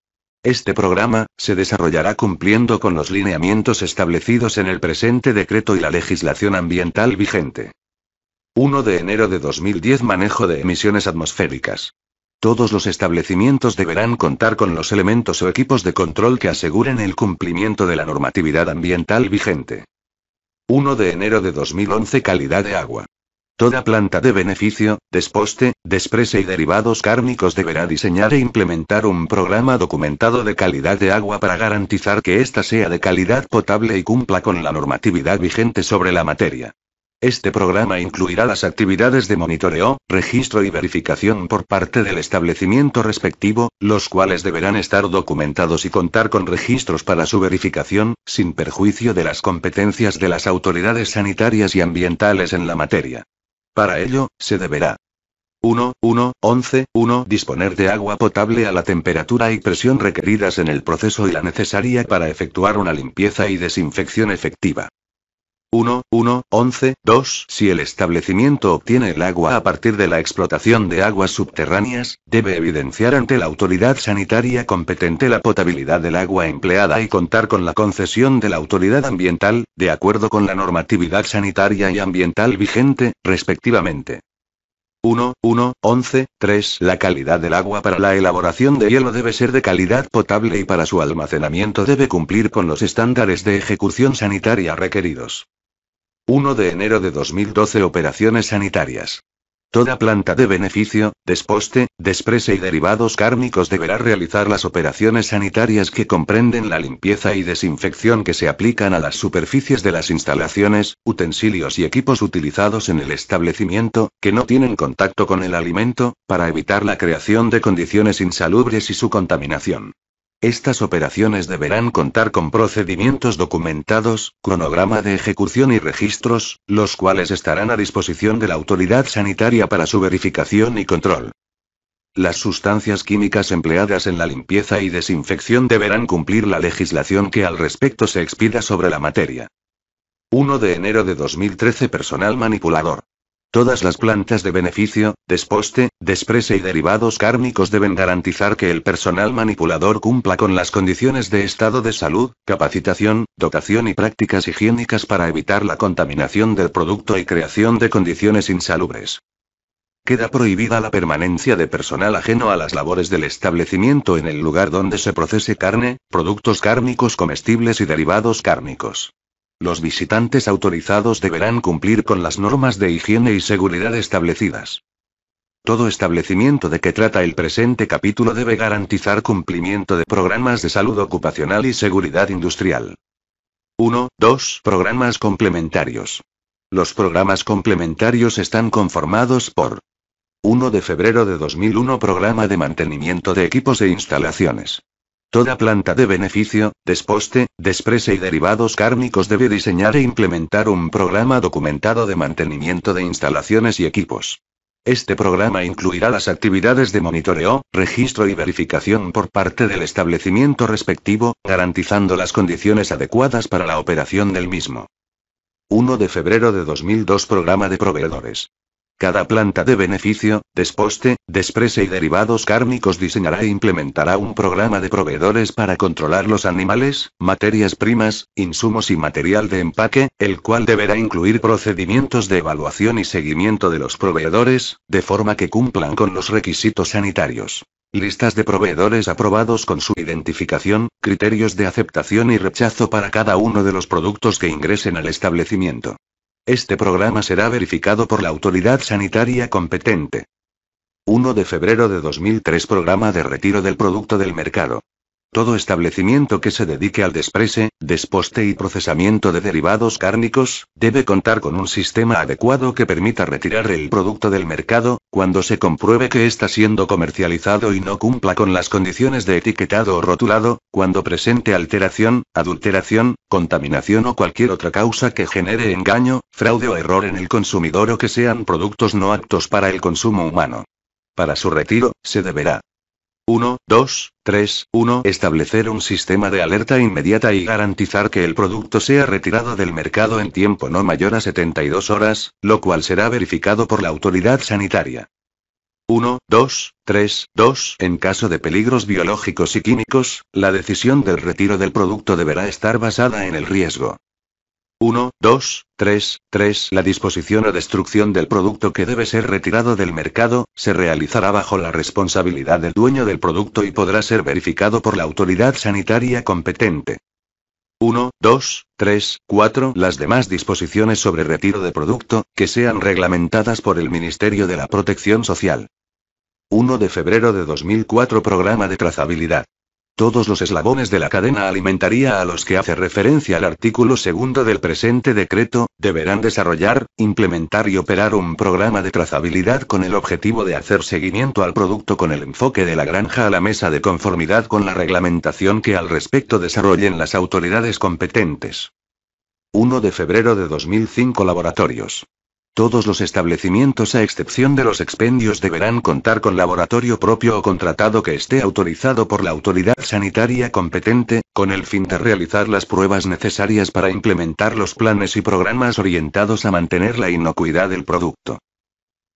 Este programa, se desarrollará cumpliendo con los lineamientos establecidos en el presente decreto y la legislación ambiental vigente. 1 de enero de 2010 Manejo de emisiones atmosféricas. Todos los establecimientos deberán contar con los elementos o equipos de control que aseguren el cumplimiento de la normatividad ambiental vigente. 1 de enero de 2011 Calidad de agua. Toda planta de beneficio, desposte, desprese y derivados cárnicos deberá diseñar e implementar un programa documentado de calidad de agua para garantizar que ésta sea de calidad potable y cumpla con la normatividad vigente sobre la materia. Este programa incluirá las actividades de monitoreo, registro y verificación por parte del establecimiento respectivo, los cuales deberán estar documentados y contar con registros para su verificación, sin perjuicio de las competencias de las autoridades sanitarias y ambientales en la materia. Para ello, se deberá 1, 11, 1. Disponer de agua potable a la temperatura y presión requeridas en el proceso y la necesaria para efectuar una limpieza y desinfección efectiva. 1.1.11.2 Si el establecimiento obtiene el agua a partir de la explotación de aguas subterráneas, debe evidenciar ante la autoridad sanitaria competente la potabilidad del agua empleada y contar con la concesión de la autoridad ambiental, de acuerdo con la normatividad sanitaria y ambiental vigente, respectivamente. 1, 1, 11, 3. La calidad del agua para la elaboración de hielo debe ser de calidad potable y para su almacenamiento debe cumplir con los estándares de ejecución sanitaria requeridos. 1 de enero de 2012 Operaciones sanitarias. Toda planta de beneficio, desposte, desprese y derivados cárnicos deberá realizar las operaciones sanitarias que comprenden la limpieza y desinfección que se aplican a las superficies de las instalaciones, utensilios y equipos utilizados en el establecimiento, que no tienen contacto con el alimento, para evitar la creación de condiciones insalubres y su contaminación. Estas operaciones deberán contar con procedimientos documentados, cronograma de ejecución y registros, los cuales estarán a disposición de la autoridad sanitaria para su verificación y control. Las sustancias químicas empleadas en la limpieza y desinfección deberán cumplir la legislación que al respecto se expida sobre la materia. 1 de enero de 2013 Personal manipulador. Todas las plantas de beneficio, desposte, desprese y derivados cárnicos deben garantizar que el personal manipulador cumpla con las condiciones de estado de salud, capacitación, dotación y prácticas higiénicas para evitar la contaminación del producto y creación de condiciones insalubres. Queda prohibida la permanencia de personal ajeno a las labores del establecimiento en el lugar donde se procese carne, productos cárnicos comestibles y derivados cárnicos. Los visitantes autorizados deberán cumplir con las normas de higiene y seguridad establecidas. Todo establecimiento de que trata el presente capítulo debe garantizar cumplimiento de programas de salud ocupacional y seguridad industrial. 1. 2. Programas complementarios. Los programas complementarios están conformados por 1 de febrero de 2001 Programa de Mantenimiento de Equipos e Instalaciones. Toda planta de beneficio, desposte, desprese y derivados cárnicos debe diseñar e implementar un programa documentado de mantenimiento de instalaciones y equipos. Este programa incluirá las actividades de monitoreo, registro y verificación por parte del establecimiento respectivo, garantizando las condiciones adecuadas para la operación del mismo. 1 de febrero de 2002 Programa de proveedores. Cada planta de beneficio, desposte, desprese y derivados cárnicos diseñará e implementará un programa de proveedores para controlar los animales, materias primas, insumos y material de empaque, el cual deberá incluir procedimientos de evaluación y seguimiento de los proveedores, de forma que cumplan con los requisitos sanitarios. Listas de proveedores aprobados con su identificación, criterios de aceptación y rechazo para cada uno de los productos que ingresen al establecimiento. Este programa será verificado por la autoridad sanitaria competente. 1 de febrero de 2003 Programa de retiro del producto del mercado. Todo establecimiento que se dedique al desprese, desposte y procesamiento de derivados cárnicos, debe contar con un sistema adecuado que permita retirar el producto del mercado, cuando se compruebe que está siendo comercializado y no cumpla con las condiciones de etiquetado o rotulado, cuando presente alteración, adulteración, contaminación o cualquier otra causa que genere engaño, fraude o error en el consumidor o que sean productos no aptos para el consumo humano. Para su retiro, se deberá 1, 2, 3, 1. Establecer un sistema de alerta inmediata y garantizar que el producto sea retirado del mercado en tiempo no mayor a 72 horas, lo cual será verificado por la autoridad sanitaria. 1, 2, 3, 2. En caso de peligros biológicos y químicos, la decisión del retiro del producto deberá estar basada en el riesgo. 1, 2, 3, 3. La disposición o destrucción del producto que debe ser retirado del mercado, se realizará bajo la responsabilidad del dueño del producto y podrá ser verificado por la autoridad sanitaria competente. 1, 2, 3, 4. Las demás disposiciones sobre retiro de producto, que sean reglamentadas por el Ministerio de la Protección Social. 1 de febrero de 2004 Programa de Trazabilidad. Todos los eslabones de la cadena alimentaria a los que hace referencia el artículo segundo del presente decreto, deberán desarrollar, implementar y operar un programa de trazabilidad con el objetivo de hacer seguimiento al producto con el enfoque de la granja a la mesa de conformidad con la reglamentación que al respecto desarrollen las autoridades competentes. 1 de febrero de 2005 Laboratorios. Todos los establecimientos a excepción de los expendios deberán contar con laboratorio propio o contratado que esté autorizado por la autoridad sanitaria competente, con el fin de realizar las pruebas necesarias para implementar los planes y programas orientados a mantener la inocuidad del producto.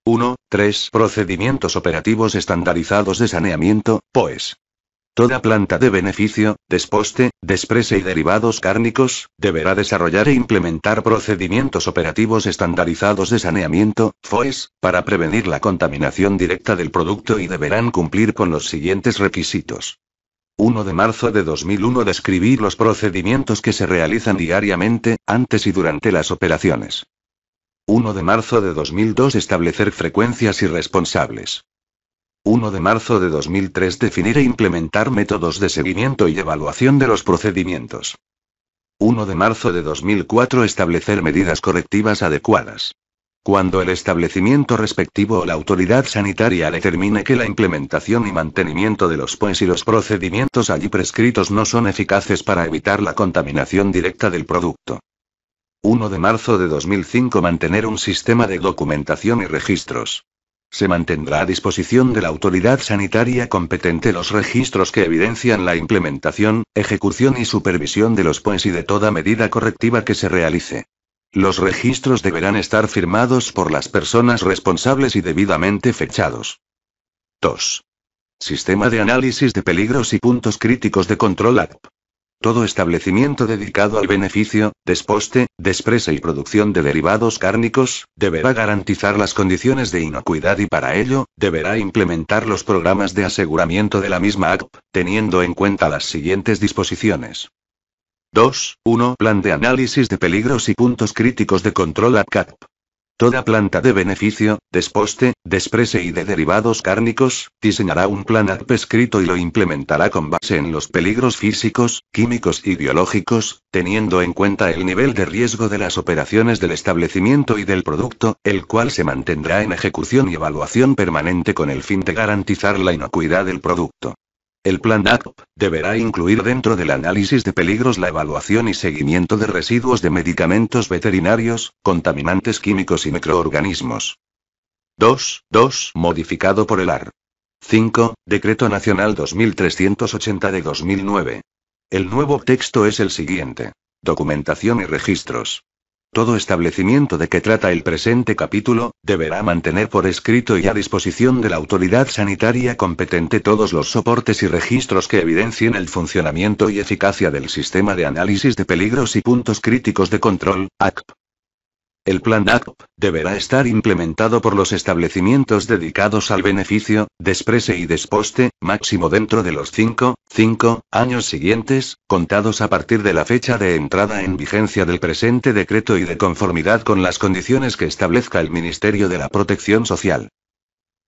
1. 3. Procedimientos operativos estandarizados de saneamiento, POES. Toda planta de beneficio, desposte, desprese y derivados cárnicos, deberá desarrollar e implementar procedimientos operativos estandarizados de saneamiento, FOES, para prevenir la contaminación directa del producto y deberán cumplir con los siguientes requisitos. 1 de marzo de 2001 describir los procedimientos que se realizan diariamente, antes y durante las operaciones. 1 de marzo de 2002 establecer frecuencias y responsables. 1 de marzo de 2003 definir e implementar métodos de seguimiento y evaluación de los procedimientos. 1 de marzo de 2004 establecer medidas correctivas adecuadas. Cuando el establecimiento respectivo o la autoridad sanitaria determine que la implementación y mantenimiento de los POES y los procedimientos allí prescritos no son eficaces para evitar la contaminación directa del producto. 1 de marzo de 2005 mantener un sistema de documentación y registros. Se mantendrá a disposición de la autoridad sanitaria competente los registros que evidencian la implementación, ejecución y supervisión de los POES y de toda medida correctiva que se realice. Los registros deberán estar firmados por las personas responsables y debidamente fechados. 2. Sistema de análisis de peligros y puntos críticos de control app. Todo establecimiento dedicado al beneficio, desposte, despresa y producción de derivados cárnicos, deberá garantizar las condiciones de inocuidad y para ello, deberá implementar los programas de aseguramiento de la misma ACP, teniendo en cuenta las siguientes disposiciones. 2. 1. Plan de análisis de peligros y puntos críticos de control ACP. Toda planta de beneficio, desposte, desprese y de derivados cárnicos, diseñará un plan escrito y lo implementará con base en los peligros físicos, químicos y biológicos, teniendo en cuenta el nivel de riesgo de las operaciones del establecimiento y del producto, el cual se mantendrá en ejecución y evaluación permanente con el fin de garantizar la inocuidad del producto. El plan DAP deberá incluir dentro del análisis de peligros la evaluación y seguimiento de residuos de medicamentos veterinarios, contaminantes químicos y microorganismos. 2.2. Modificado por el AR. 5. Decreto Nacional 2380 de 2009. El nuevo texto es el siguiente. Documentación y registros. Todo establecimiento de que trata el presente capítulo, deberá mantener por escrito y a disposición de la autoridad sanitaria competente todos los soportes y registros que evidencien el funcionamiento y eficacia del sistema de análisis de peligros y puntos críticos de control, ACP. El plan ACOP, deberá estar implementado por los establecimientos dedicados al beneficio, desprese y desposte, máximo dentro de los 5, 5 años siguientes, contados a partir de la fecha de entrada en vigencia del presente decreto y de conformidad con las condiciones que establezca el Ministerio de la Protección Social.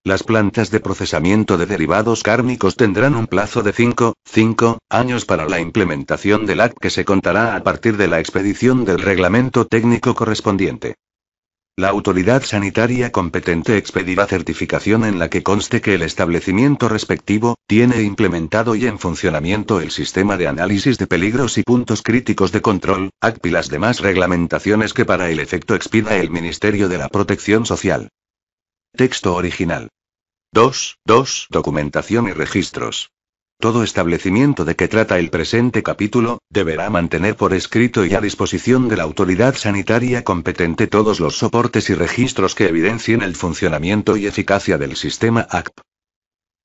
Las plantas de procesamiento de derivados cárnicos tendrán un plazo de 5, 5 años para la implementación del ACT que se contará a partir de la expedición del reglamento técnico correspondiente. La autoridad sanitaria competente expedirá certificación en la que conste que el establecimiento respectivo tiene implementado y en funcionamiento el sistema de análisis de peligros y puntos críticos de control, ACP y las demás reglamentaciones que para el efecto expida el Ministerio de la Protección Social. Texto original. 2. 2. Documentación y registros. Todo establecimiento de que trata el presente capítulo, deberá mantener por escrito y a disposición de la autoridad sanitaria competente todos los soportes y registros que evidencien el funcionamiento y eficacia del sistema ACP.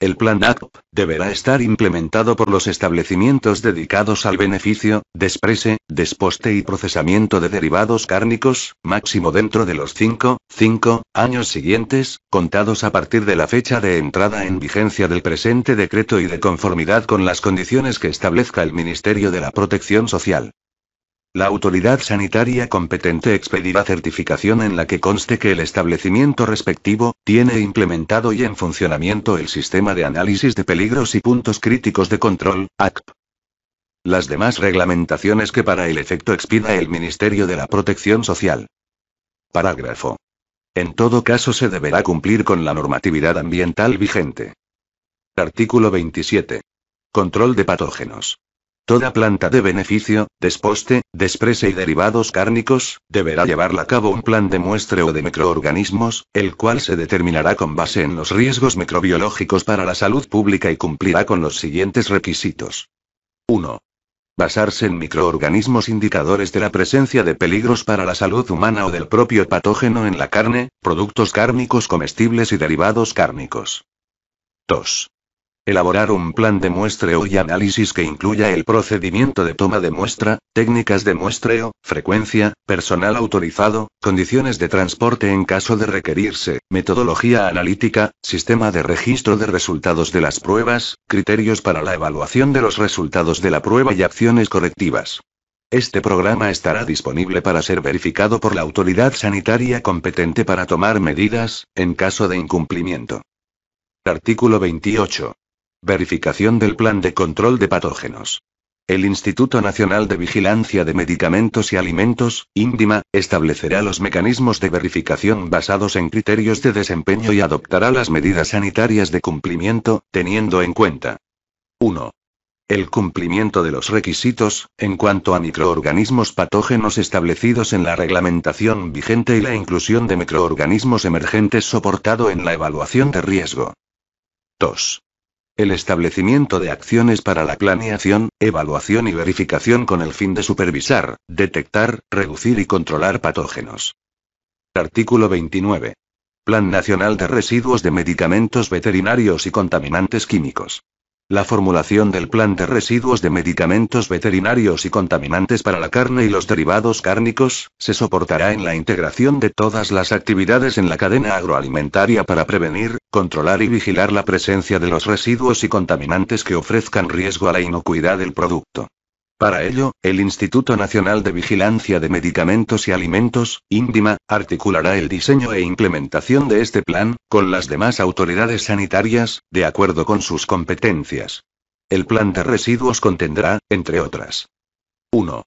El plan ACOP deberá estar implementado por los establecimientos dedicados al beneficio, desprese, desposte y procesamiento de derivados cárnicos, máximo dentro de los 5, 5 años siguientes, contados a partir de la fecha de entrada en vigencia del presente decreto y de conformidad con las condiciones que establezca el Ministerio de la Protección Social. La autoridad sanitaria competente expedirá certificación en la que conste que el establecimiento respectivo tiene implementado y en funcionamiento el sistema de análisis de peligros y puntos críticos de control, ACP. Las demás reglamentaciones que para el efecto expida el Ministerio de la Protección Social. Parágrafo. En todo caso se deberá cumplir con la normatividad ambiental vigente. Artículo 27. Control de patógenos. Toda planta de beneficio, desposte, desprese y derivados cárnicos, deberá llevarla a cabo un plan de muestreo de microorganismos, el cual se determinará con base en los riesgos microbiológicos para la salud pública y cumplirá con los siguientes requisitos. 1. Basarse en microorganismos indicadores de la presencia de peligros para la salud humana o del propio patógeno en la carne, productos cárnicos comestibles y derivados cárnicos. 2. Elaborar un plan de muestreo y análisis que incluya el procedimiento de toma de muestra, técnicas de muestreo, frecuencia, personal autorizado, condiciones de transporte en caso de requerirse, metodología analítica, sistema de registro de resultados de las pruebas, criterios para la evaluación de los resultados de la prueba y acciones correctivas. Este programa estará disponible para ser verificado por la autoridad sanitaria competente para tomar medidas, en caso de incumplimiento. Artículo 28. Verificación del plan de control de patógenos. El Instituto Nacional de Vigilancia de Medicamentos y Alimentos, INDIMA, establecerá los mecanismos de verificación basados en criterios de desempeño y adoptará las medidas sanitarias de cumplimiento, teniendo en cuenta 1. El cumplimiento de los requisitos, en cuanto a microorganismos patógenos establecidos en la reglamentación vigente y la inclusión de microorganismos emergentes soportado en la evaluación de riesgo. 2. El establecimiento de acciones para la planeación, evaluación y verificación con el fin de supervisar, detectar, reducir y controlar patógenos. Artículo 29. Plan Nacional de Residuos de Medicamentos Veterinarios y Contaminantes Químicos la formulación del plan de residuos de medicamentos veterinarios y contaminantes para la carne y los derivados cárnicos, se soportará en la integración de todas las actividades en la cadena agroalimentaria para prevenir, controlar y vigilar la presencia de los residuos y contaminantes que ofrezcan riesgo a la inocuidad del producto. Para ello, el Instituto Nacional de Vigilancia de Medicamentos y Alimentos, INDIMA, articulará el diseño e implementación de este plan, con las demás autoridades sanitarias, de acuerdo con sus competencias. El plan de residuos contendrá, entre otras, 1.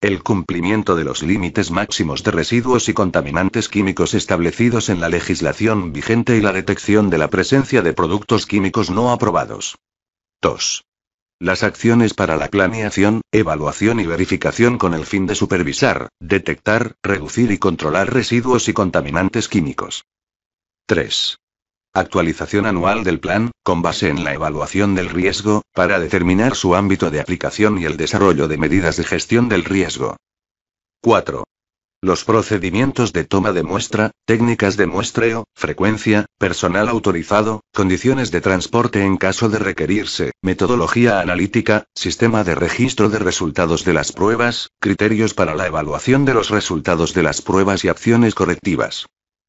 El cumplimiento de los límites máximos de residuos y contaminantes químicos establecidos en la legislación vigente y la detección de la presencia de productos químicos no aprobados. 2. Las acciones para la planeación, evaluación y verificación con el fin de supervisar, detectar, reducir y controlar residuos y contaminantes químicos. 3. Actualización anual del plan, con base en la evaluación del riesgo, para determinar su ámbito de aplicación y el desarrollo de medidas de gestión del riesgo. 4. Los procedimientos de toma de muestra, técnicas de muestreo, frecuencia, personal autorizado, condiciones de transporte en caso de requerirse, metodología analítica, sistema de registro de resultados de las pruebas, criterios para la evaluación de los resultados de las pruebas y acciones correctivas.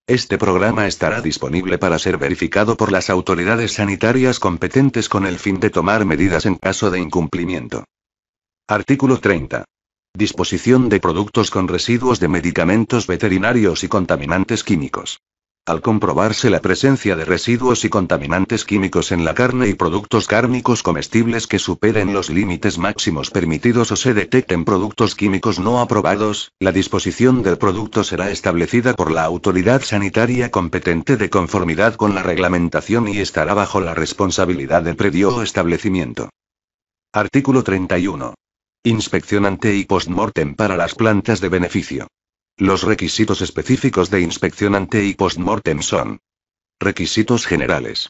Este programa estará disponible para ser verificado por las autoridades sanitarias competentes con el fin de tomar medidas en caso de incumplimiento. Artículo 30. Disposición de productos con residuos de medicamentos veterinarios y contaminantes químicos. Al comprobarse la presencia de residuos y contaminantes químicos en la carne y productos cárnicos comestibles que superen los límites máximos permitidos o se detecten productos químicos no aprobados, la disposición del producto será establecida por la autoridad sanitaria competente de conformidad con la reglamentación y estará bajo la responsabilidad del predio o establecimiento. Artículo 31. Inspección ante y postmortem para las plantas de beneficio. Los requisitos específicos de inspección ante y postmortem son. Requisitos generales.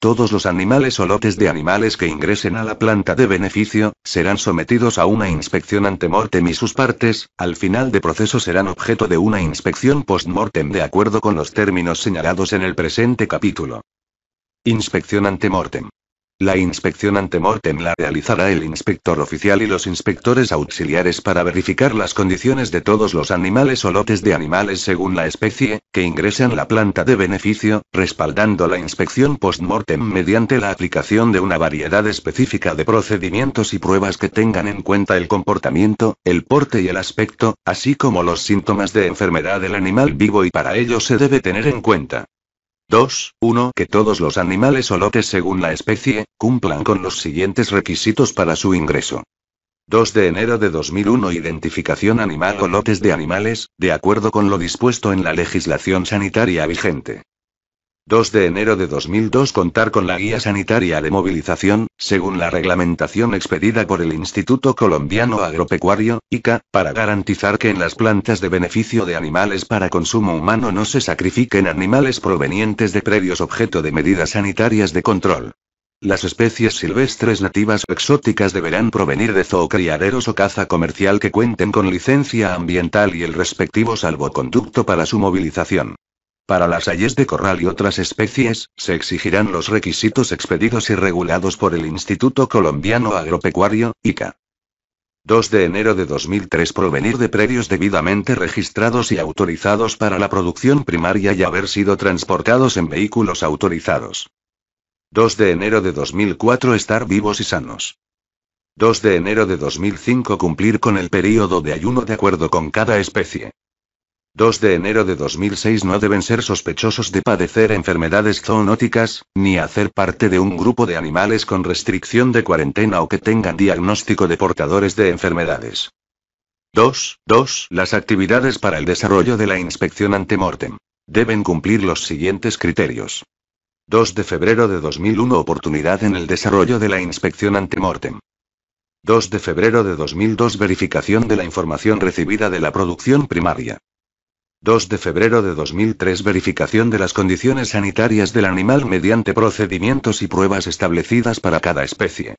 Todos los animales o lotes de animales que ingresen a la planta de beneficio, serán sometidos a una inspección ante-mortem y sus partes, al final de proceso serán objeto de una inspección postmortem de acuerdo con los términos señalados en el presente capítulo. Inspección ante-mortem. La inspección mortem la realizará el inspector oficial y los inspectores auxiliares para verificar las condiciones de todos los animales o lotes de animales según la especie, que ingresan la planta de beneficio, respaldando la inspección post-mortem mediante la aplicación de una variedad específica de procedimientos y pruebas que tengan en cuenta el comportamiento, el porte y el aspecto, así como los síntomas de enfermedad del animal vivo y para ello se debe tener en cuenta 2.1 Que todos los animales o lotes según la especie, cumplan con los siguientes requisitos para su ingreso. 2 de enero de 2001 Identificación animal o lotes de animales, de acuerdo con lo dispuesto en la legislación sanitaria vigente. 2 de enero de 2002 contar con la guía sanitaria de movilización, según la reglamentación expedida por el Instituto Colombiano Agropecuario, ICA, para garantizar que en las plantas de beneficio de animales para consumo humano no se sacrifiquen animales provenientes de predios objeto de medidas sanitarias de control. Las especies silvestres nativas o exóticas deberán provenir de zoocriaderos o caza comercial que cuenten con licencia ambiental y el respectivo salvoconducto para su movilización. Para las ayes de corral y otras especies, se exigirán los requisitos expedidos y regulados por el Instituto Colombiano Agropecuario, ICA. 2 de enero de 2003 provenir de predios debidamente registrados y autorizados para la producción primaria y haber sido transportados en vehículos autorizados. 2 de enero de 2004 estar vivos y sanos. 2 de enero de 2005 cumplir con el período de ayuno de acuerdo con cada especie. 2 de enero de 2006 no deben ser sospechosos de padecer enfermedades zoonóticas, ni hacer parte de un grupo de animales con restricción de cuarentena o que tengan diagnóstico de portadores de enfermedades. 2. 2. Las actividades para el desarrollo de la inspección antemortem. Deben cumplir los siguientes criterios. 2 de febrero de 2001 Oportunidad en el desarrollo de la inspección antemortem. 2 de febrero de 2002 Verificación de la información recibida de la producción primaria. 2 de febrero de 2003 Verificación de las condiciones sanitarias del animal mediante procedimientos y pruebas establecidas para cada especie.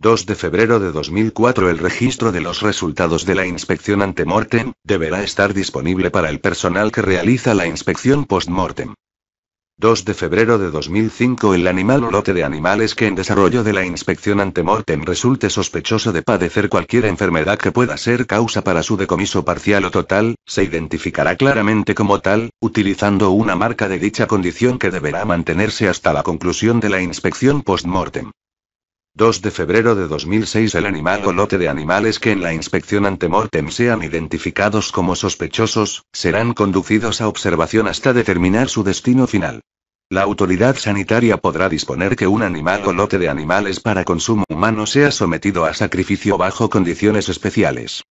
2 de febrero de 2004 El registro de los resultados de la inspección ante mortem deberá estar disponible para el personal que realiza la inspección post mortem. 2 de febrero de 2005 El animal o lote de animales que en desarrollo de la inspección ante mortem resulte sospechoso de padecer cualquier enfermedad que pueda ser causa para su decomiso parcial o total, se identificará claramente como tal, utilizando una marca de dicha condición que deberá mantenerse hasta la conclusión de la inspección post mortem. 2 de febrero de 2006 el animal o lote de animales que en la inspección ante mortem sean identificados como sospechosos, serán conducidos a observación hasta determinar su destino final. La autoridad sanitaria podrá disponer que un animal o lote de animales para consumo humano sea sometido a sacrificio bajo condiciones especiales.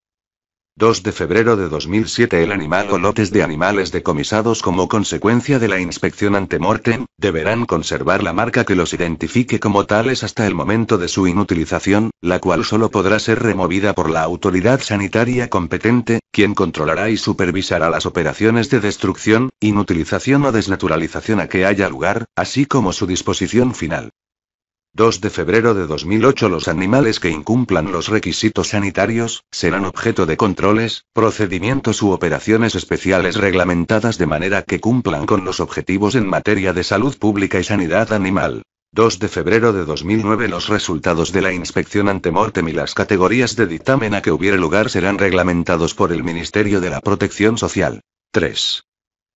2 de febrero de 2007 el animal o lotes de animales decomisados como consecuencia de la inspección ante muerte deberán conservar la marca que los identifique como tales hasta el momento de su inutilización, la cual solo podrá ser removida por la autoridad sanitaria competente, quien controlará y supervisará las operaciones de destrucción, inutilización o desnaturalización a que haya lugar, así como su disposición final. 2 de febrero de 2008 Los animales que incumplan los requisitos sanitarios, serán objeto de controles, procedimientos u operaciones especiales reglamentadas de manera que cumplan con los objetivos en materia de salud pública y sanidad animal. 2 de febrero de 2009 Los resultados de la inspección ante mortem y las categorías de dictamen a que hubiere lugar serán reglamentados por el Ministerio de la Protección Social. 3.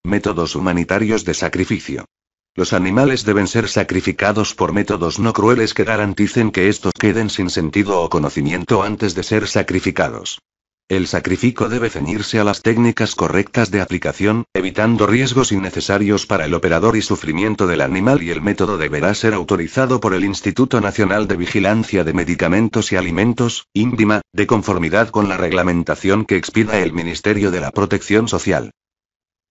Métodos humanitarios de sacrificio. Los animales deben ser sacrificados por métodos no crueles que garanticen que estos queden sin sentido o conocimiento antes de ser sacrificados. El sacrifico debe ceñirse a las técnicas correctas de aplicación, evitando riesgos innecesarios para el operador y sufrimiento del animal y el método deberá ser autorizado por el Instituto Nacional de Vigilancia de Medicamentos y Alimentos, INVIMA, de conformidad con la reglamentación que expida el Ministerio de la Protección Social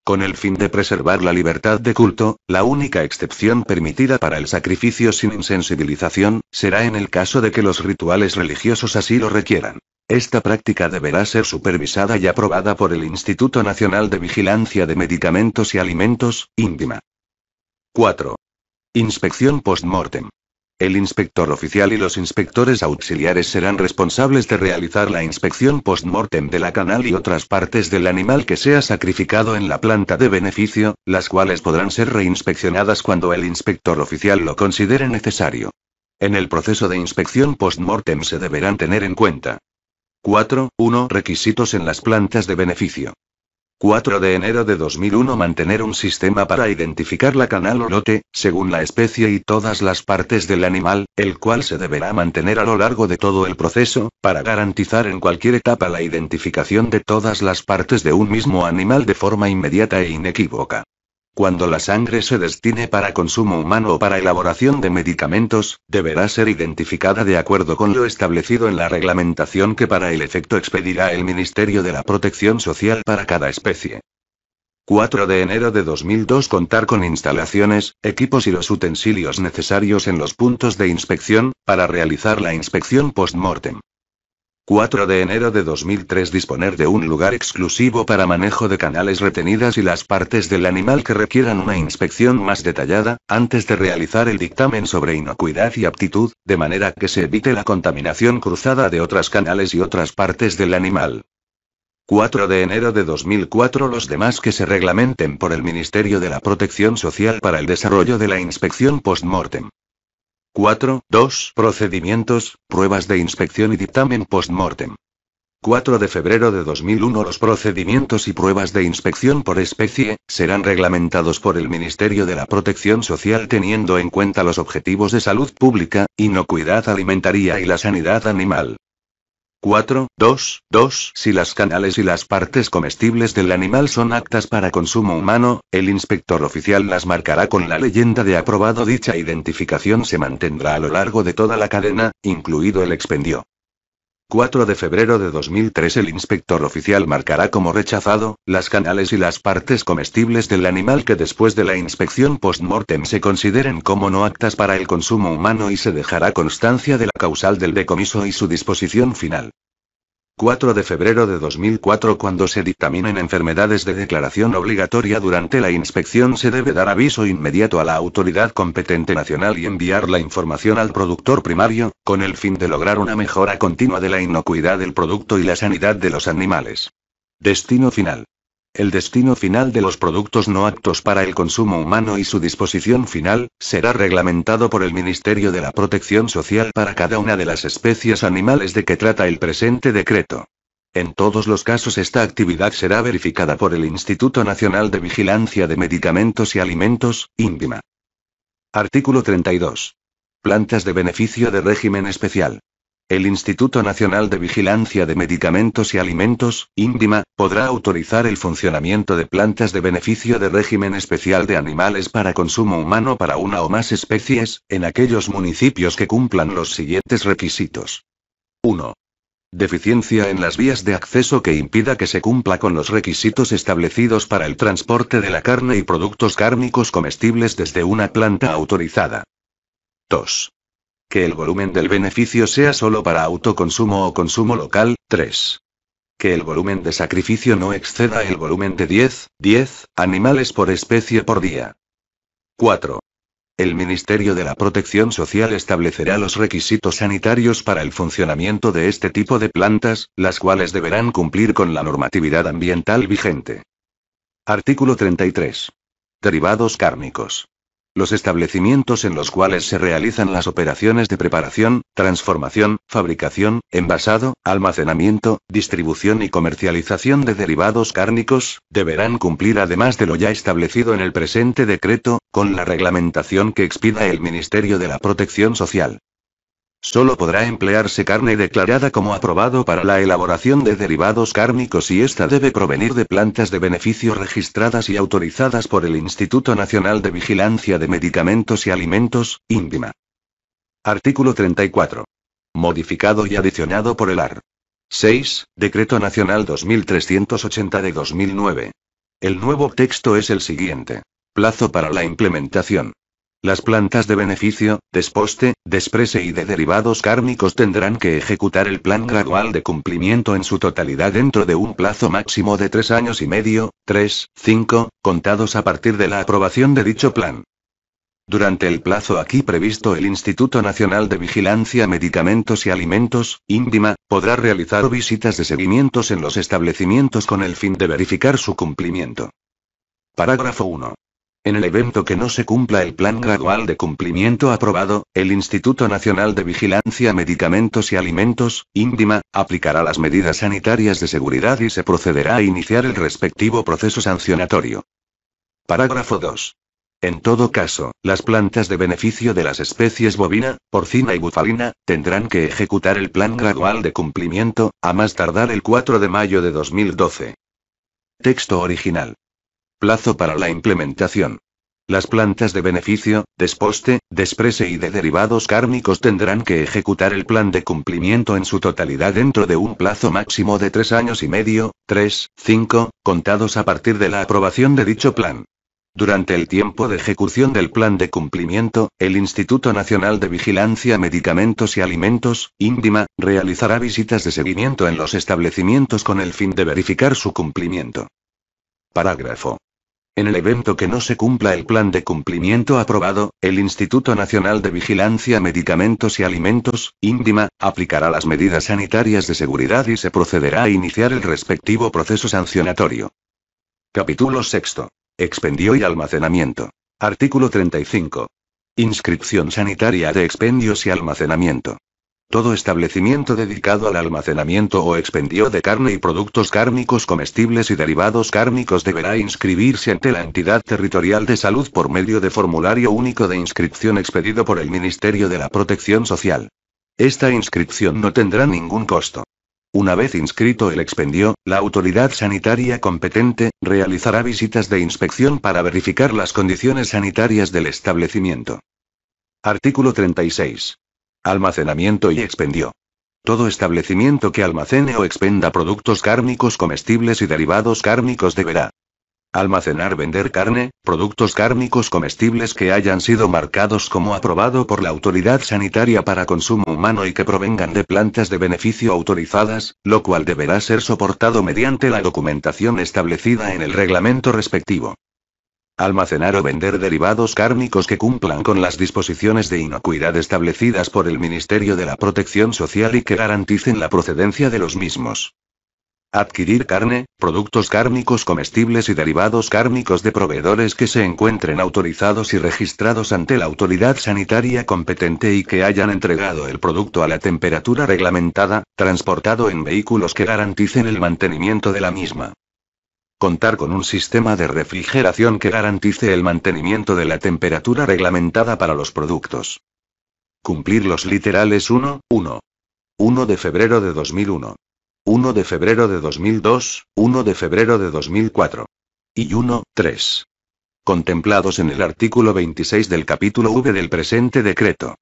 con el fin de preservar la libertad de culto, la única excepción permitida para el sacrificio sin insensibilización, será en el caso de que los rituales religiosos así lo requieran. Esta práctica deberá ser supervisada y aprobada por el Instituto Nacional de Vigilancia de Medicamentos y Alimentos, INVIMA. 4. Inspección post-mortem. El inspector oficial y los inspectores auxiliares serán responsables de realizar la inspección post-mortem de la canal y otras partes del animal que sea sacrificado en la planta de beneficio, las cuales podrán ser reinspeccionadas cuando el inspector oficial lo considere necesario. En el proceso de inspección post-mortem se deberán tener en cuenta 4.1 Requisitos en las plantas de beneficio. 4 de enero de 2001 mantener un sistema para identificar la canal o lote, según la especie y todas las partes del animal, el cual se deberá mantener a lo largo de todo el proceso, para garantizar en cualquier etapa la identificación de todas las partes de un mismo animal de forma inmediata e inequívoca. Cuando la sangre se destine para consumo humano o para elaboración de medicamentos, deberá ser identificada de acuerdo con lo establecido en la reglamentación que para el efecto expedirá el Ministerio de la Protección Social para cada especie. 4 de enero de 2002 contar con instalaciones, equipos y los utensilios necesarios en los puntos de inspección, para realizar la inspección post-mortem. 4 de enero de 2003 disponer de un lugar exclusivo para manejo de canales retenidas y las partes del animal que requieran una inspección más detallada, antes de realizar el dictamen sobre inocuidad y aptitud, de manera que se evite la contaminación cruzada de otras canales y otras partes del animal. 4 de enero de 2004 Los demás que se reglamenten por el Ministerio de la Protección Social para el desarrollo de la inspección post-mortem. 4. 2. Procedimientos, pruebas de inspección y dictamen post-mortem. 4 de febrero de 2001 Los procedimientos y pruebas de inspección por especie, serán reglamentados por el Ministerio de la Protección Social teniendo en cuenta los objetivos de salud pública, inocuidad alimentaria y la sanidad animal. 4, 2, 2. Si las canales y las partes comestibles del animal son aptas para consumo humano, el inspector oficial las marcará con la leyenda de aprobado. Dicha identificación se mantendrá a lo largo de toda la cadena, incluido el expendio. 4 de febrero de 2003 el inspector oficial marcará como rechazado las canales y las partes comestibles del animal que después de la inspección post-mortem se consideren como no aptas para el consumo humano y se dejará constancia de la causal del decomiso y su disposición final. 4 de febrero de 2004 cuando se dictaminen enfermedades de declaración obligatoria durante la inspección se debe dar aviso inmediato a la autoridad competente nacional y enviar la información al productor primario, con el fin de lograr una mejora continua de la inocuidad del producto y la sanidad de los animales. Destino final. El destino final de los productos no aptos para el consumo humano y su disposición final, será reglamentado por el Ministerio de la Protección Social para cada una de las especies animales de que trata el presente decreto. En todos los casos esta actividad será verificada por el Instituto Nacional de Vigilancia de Medicamentos y Alimentos, INVIMA. Artículo 32. Plantas de beneficio de régimen especial. El Instituto Nacional de Vigilancia de Medicamentos y Alimentos, INDIMA, podrá autorizar el funcionamiento de plantas de beneficio de régimen especial de animales para consumo humano para una o más especies, en aquellos municipios que cumplan los siguientes requisitos. 1. Deficiencia en las vías de acceso que impida que se cumpla con los requisitos establecidos para el transporte de la carne y productos cárnicos comestibles desde una planta autorizada. 2. Que el volumen del beneficio sea solo para autoconsumo o consumo local. 3. Que el volumen de sacrificio no exceda el volumen de 10, 10 animales por especie por día. 4. El Ministerio de la Protección Social establecerá los requisitos sanitarios para el funcionamiento de este tipo de plantas, las cuales deberán cumplir con la normatividad ambiental vigente. Artículo 33. Derivados cárnicos los establecimientos en los cuales se realizan las operaciones de preparación, transformación, fabricación, envasado, almacenamiento, distribución y comercialización de derivados cárnicos, deberán cumplir además de lo ya establecido en el presente decreto, con la reglamentación que expida el Ministerio de la Protección Social. Solo podrá emplearse carne declarada como aprobado para la elaboración de derivados cárnicos y esta debe provenir de plantas de beneficio registradas y autorizadas por el Instituto Nacional de Vigilancia de Medicamentos y Alimentos, INVIMA. Artículo 34. Modificado y adicionado por el AR. 6. Decreto Nacional 2380 de 2009. El nuevo texto es el siguiente. Plazo para la implementación. Las plantas de beneficio, desposte, desprese y de derivados cárnicos tendrán que ejecutar el plan gradual de cumplimiento en su totalidad dentro de un plazo máximo de tres años y medio, tres, cinco, contados a partir de la aprobación de dicho plan. Durante el plazo aquí previsto, el Instituto Nacional de Vigilancia Medicamentos y Alimentos, INDIMA, podrá realizar visitas de seguimientos en los establecimientos con el fin de verificar su cumplimiento. Parágrafo 1. En el evento que no se cumpla el plan gradual de cumplimiento aprobado, el Instituto Nacional de Vigilancia Medicamentos y Alimentos, INDIMA, aplicará las medidas sanitarias de seguridad y se procederá a iniciar el respectivo proceso sancionatorio. Parágrafo 2. En todo caso, las plantas de beneficio de las especies bovina, porcina y bufalina, tendrán que ejecutar el plan gradual de cumplimiento, a más tardar el 4 de mayo de 2012. Texto original. Plazo para la implementación. Las plantas de beneficio, desposte, desprese y de derivados cárnicos tendrán que ejecutar el plan de cumplimiento en su totalidad dentro de un plazo máximo de tres años y medio, tres, cinco, contados a partir de la aprobación de dicho plan. Durante el tiempo de ejecución del plan de cumplimiento, el Instituto Nacional de Vigilancia Medicamentos y Alimentos, INDIMA, realizará visitas de seguimiento en los establecimientos con el fin de verificar su cumplimiento. Parágrafo en el evento que no se cumpla el plan de cumplimiento aprobado, el Instituto Nacional de Vigilancia Medicamentos y Alimentos, INDIMA, aplicará las medidas sanitarias de seguridad y se procederá a iniciar el respectivo proceso sancionatorio. Capítulo 6. Expendio y almacenamiento. Artículo 35. Inscripción sanitaria de expendios y almacenamiento. Todo establecimiento dedicado al almacenamiento o expendio de carne y productos cárnicos comestibles y derivados cárnicos deberá inscribirse ante la entidad territorial de salud por medio de formulario único de inscripción expedido por el Ministerio de la Protección Social. Esta inscripción no tendrá ningún costo. Una vez inscrito el expendio, la autoridad sanitaria competente realizará visitas de inspección para verificar las condiciones sanitarias del establecimiento. Artículo 36 almacenamiento y expendio. Todo establecimiento que almacene o expenda productos cárnicos comestibles y derivados cárnicos deberá almacenar, vender carne, productos cárnicos comestibles que hayan sido marcados como aprobado por la autoridad sanitaria para consumo humano y que provengan de plantas de beneficio autorizadas, lo cual deberá ser soportado mediante la documentación establecida en el reglamento respectivo almacenar o vender derivados cárnicos que cumplan con las disposiciones de inocuidad establecidas por el Ministerio de la Protección Social y que garanticen la procedencia de los mismos. Adquirir carne, productos cárnicos comestibles y derivados cárnicos de proveedores que se encuentren autorizados y registrados ante la autoridad sanitaria competente y que hayan entregado el producto a la temperatura reglamentada, transportado en vehículos que garanticen el mantenimiento de la misma. Contar con un sistema de refrigeración que garantice el mantenimiento de la temperatura reglamentada para los productos. Cumplir los literales 1, 1. 1 de febrero de 2001. 1 de febrero de 2002, 1 de febrero de 2004. Y 1, 3. Contemplados en el artículo 26 del capítulo V del presente decreto.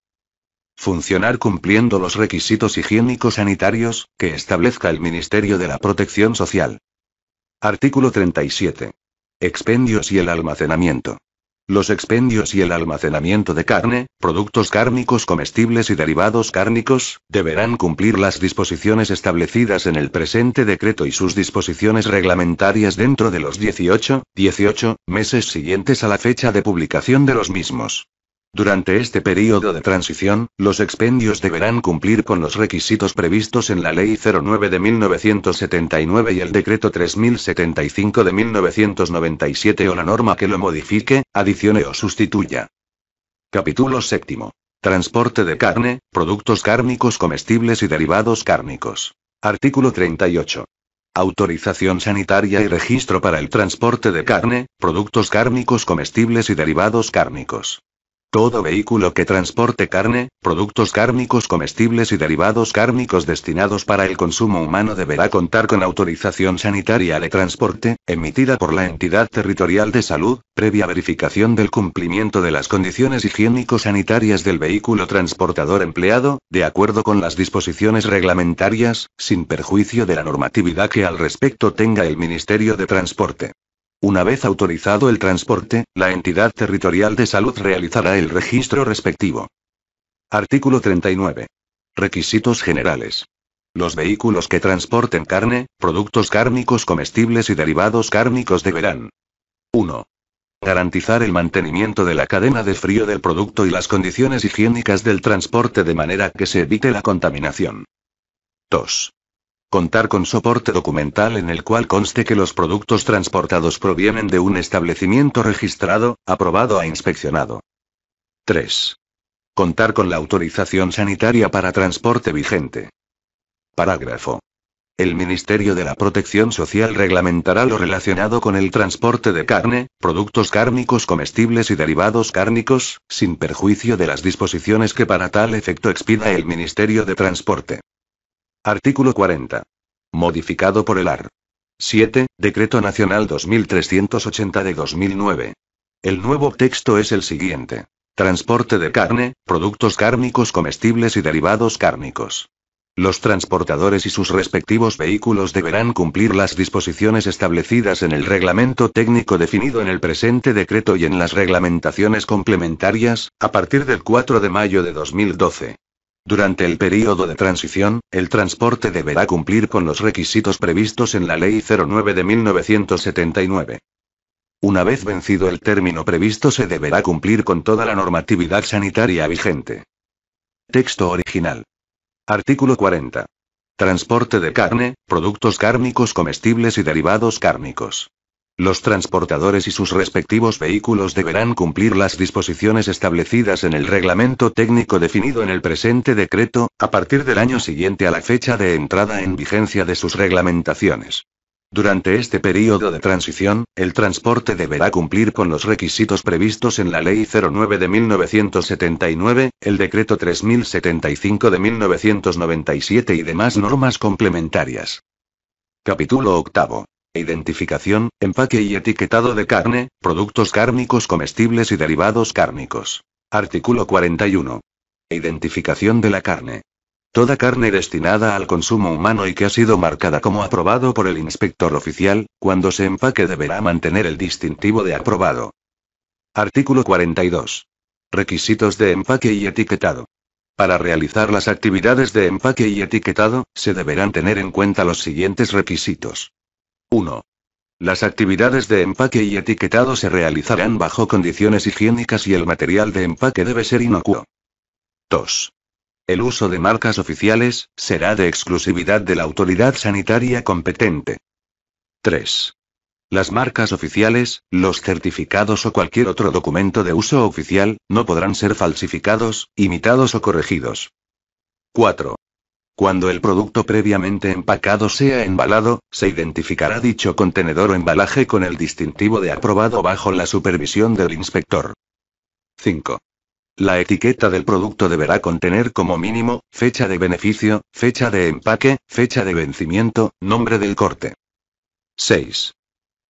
Funcionar cumpliendo los requisitos higiénico-sanitarios que establezca el Ministerio de la Protección Social. Artículo 37. Expendios y el almacenamiento. Los expendios y el almacenamiento de carne, productos cárnicos comestibles y derivados cárnicos, deberán cumplir las disposiciones establecidas en el presente decreto y sus disposiciones reglamentarias dentro de los 18, 18 meses siguientes a la fecha de publicación de los mismos. Durante este periodo de transición, los expendios deberán cumplir con los requisitos previstos en la Ley 09 de 1979 y el Decreto 3075 de 1997 o la norma que lo modifique, adicione o sustituya. Capítulo 7. Transporte de carne, productos cárnicos comestibles y derivados cárnicos. Artículo 38 autorización sanitaria y registro para el transporte de carne, productos cárnicos comestibles y derivados cárnicos. Todo vehículo que transporte carne, productos cárnicos comestibles y derivados cárnicos destinados para el consumo humano deberá contar con autorización sanitaria de transporte, emitida por la entidad territorial de salud, previa verificación del cumplimiento de las condiciones higiénico-sanitarias del vehículo transportador empleado, de acuerdo con las disposiciones reglamentarias, sin perjuicio de la normatividad que al respecto tenga el Ministerio de Transporte. Una vez autorizado el transporte, la entidad territorial de salud realizará el registro respectivo. Artículo 39. Requisitos generales. Los vehículos que transporten carne, productos cárnicos comestibles y derivados cárnicos deberán 1. Garantizar el mantenimiento de la cadena de frío del producto y las condiciones higiénicas del transporte de manera que se evite la contaminación. 2. Contar con soporte documental en el cual conste que los productos transportados provienen de un establecimiento registrado, aprobado e inspeccionado. 3. Contar con la autorización sanitaria para transporte vigente. Parágrafo. El Ministerio de la Protección Social reglamentará lo relacionado con el transporte de carne, productos cárnicos comestibles y derivados cárnicos, sin perjuicio de las disposiciones que para tal efecto expida el Ministerio de Transporte. Artículo 40. Modificado por el AR. 7. Decreto Nacional 2380 de 2009. El nuevo texto es el siguiente. Transporte de carne, productos cárnicos comestibles y derivados cárnicos. Los transportadores y sus respectivos vehículos deberán cumplir las disposiciones establecidas en el reglamento técnico definido en el presente decreto y en las reglamentaciones complementarias, a partir del 4 de mayo de 2012. Durante el período de transición, el transporte deberá cumplir con los requisitos previstos en la Ley 09 de 1979. Una vez vencido el término previsto se deberá cumplir con toda la normatividad sanitaria vigente. Texto original. Artículo 40. Transporte de carne, productos cárnicos comestibles y derivados cárnicos. Los transportadores y sus respectivos vehículos deberán cumplir las disposiciones establecidas en el reglamento técnico definido en el presente decreto, a partir del año siguiente a la fecha de entrada en vigencia de sus reglamentaciones. Durante este periodo de transición, el transporte deberá cumplir con los requisitos previstos en la Ley 09 de 1979, el Decreto 3075 de 1997 y demás normas complementarias. Capítulo 8. Identificación, empaque y etiquetado de carne, productos cárnicos comestibles y derivados cárnicos. Artículo 41. Identificación de la carne. Toda carne destinada al consumo humano y que ha sido marcada como aprobado por el inspector oficial, cuando se empaque deberá mantener el distintivo de aprobado. Artículo 42. Requisitos de empaque y etiquetado. Para realizar las actividades de empaque y etiquetado, se deberán tener en cuenta los siguientes requisitos. 1. Las actividades de empaque y etiquetado se realizarán bajo condiciones higiénicas y el material de empaque debe ser inocuo. 2. El uso de marcas oficiales será de exclusividad de la autoridad sanitaria competente. 3. Las marcas oficiales, los certificados o cualquier otro documento de uso oficial, no podrán ser falsificados, imitados o corregidos. 4. Cuando el producto previamente empacado sea embalado, se identificará dicho contenedor o embalaje con el distintivo de aprobado bajo la supervisión del inspector. 5. La etiqueta del producto deberá contener como mínimo, fecha de beneficio, fecha de empaque, fecha de vencimiento, nombre del corte. 6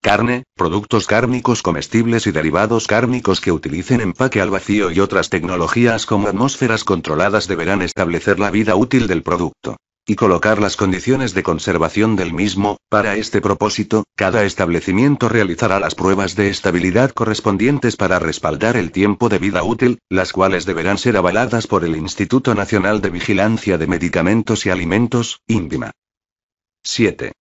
carne, productos cárnicos comestibles y derivados cárnicos que utilicen empaque al vacío y otras tecnologías como atmósferas controladas deberán establecer la vida útil del producto y colocar las condiciones de conservación del mismo. Para este propósito, cada establecimiento realizará las pruebas de estabilidad correspondientes para respaldar el tiempo de vida útil, las cuales deberán ser avaladas por el Instituto Nacional de Vigilancia de Medicamentos y Alimentos, INVIMA. 7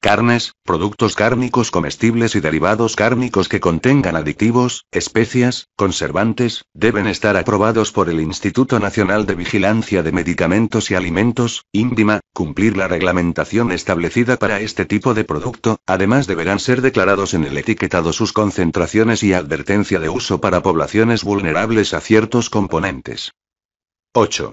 carnes, productos cárnicos comestibles y derivados cárnicos que contengan aditivos, especias, conservantes, deben estar aprobados por el Instituto Nacional de Vigilancia de Medicamentos y Alimentos, INDIMA, cumplir la reglamentación establecida para este tipo de producto, además deberán ser declarados en el etiquetado sus concentraciones y advertencia de uso para poblaciones vulnerables a ciertos componentes. 8.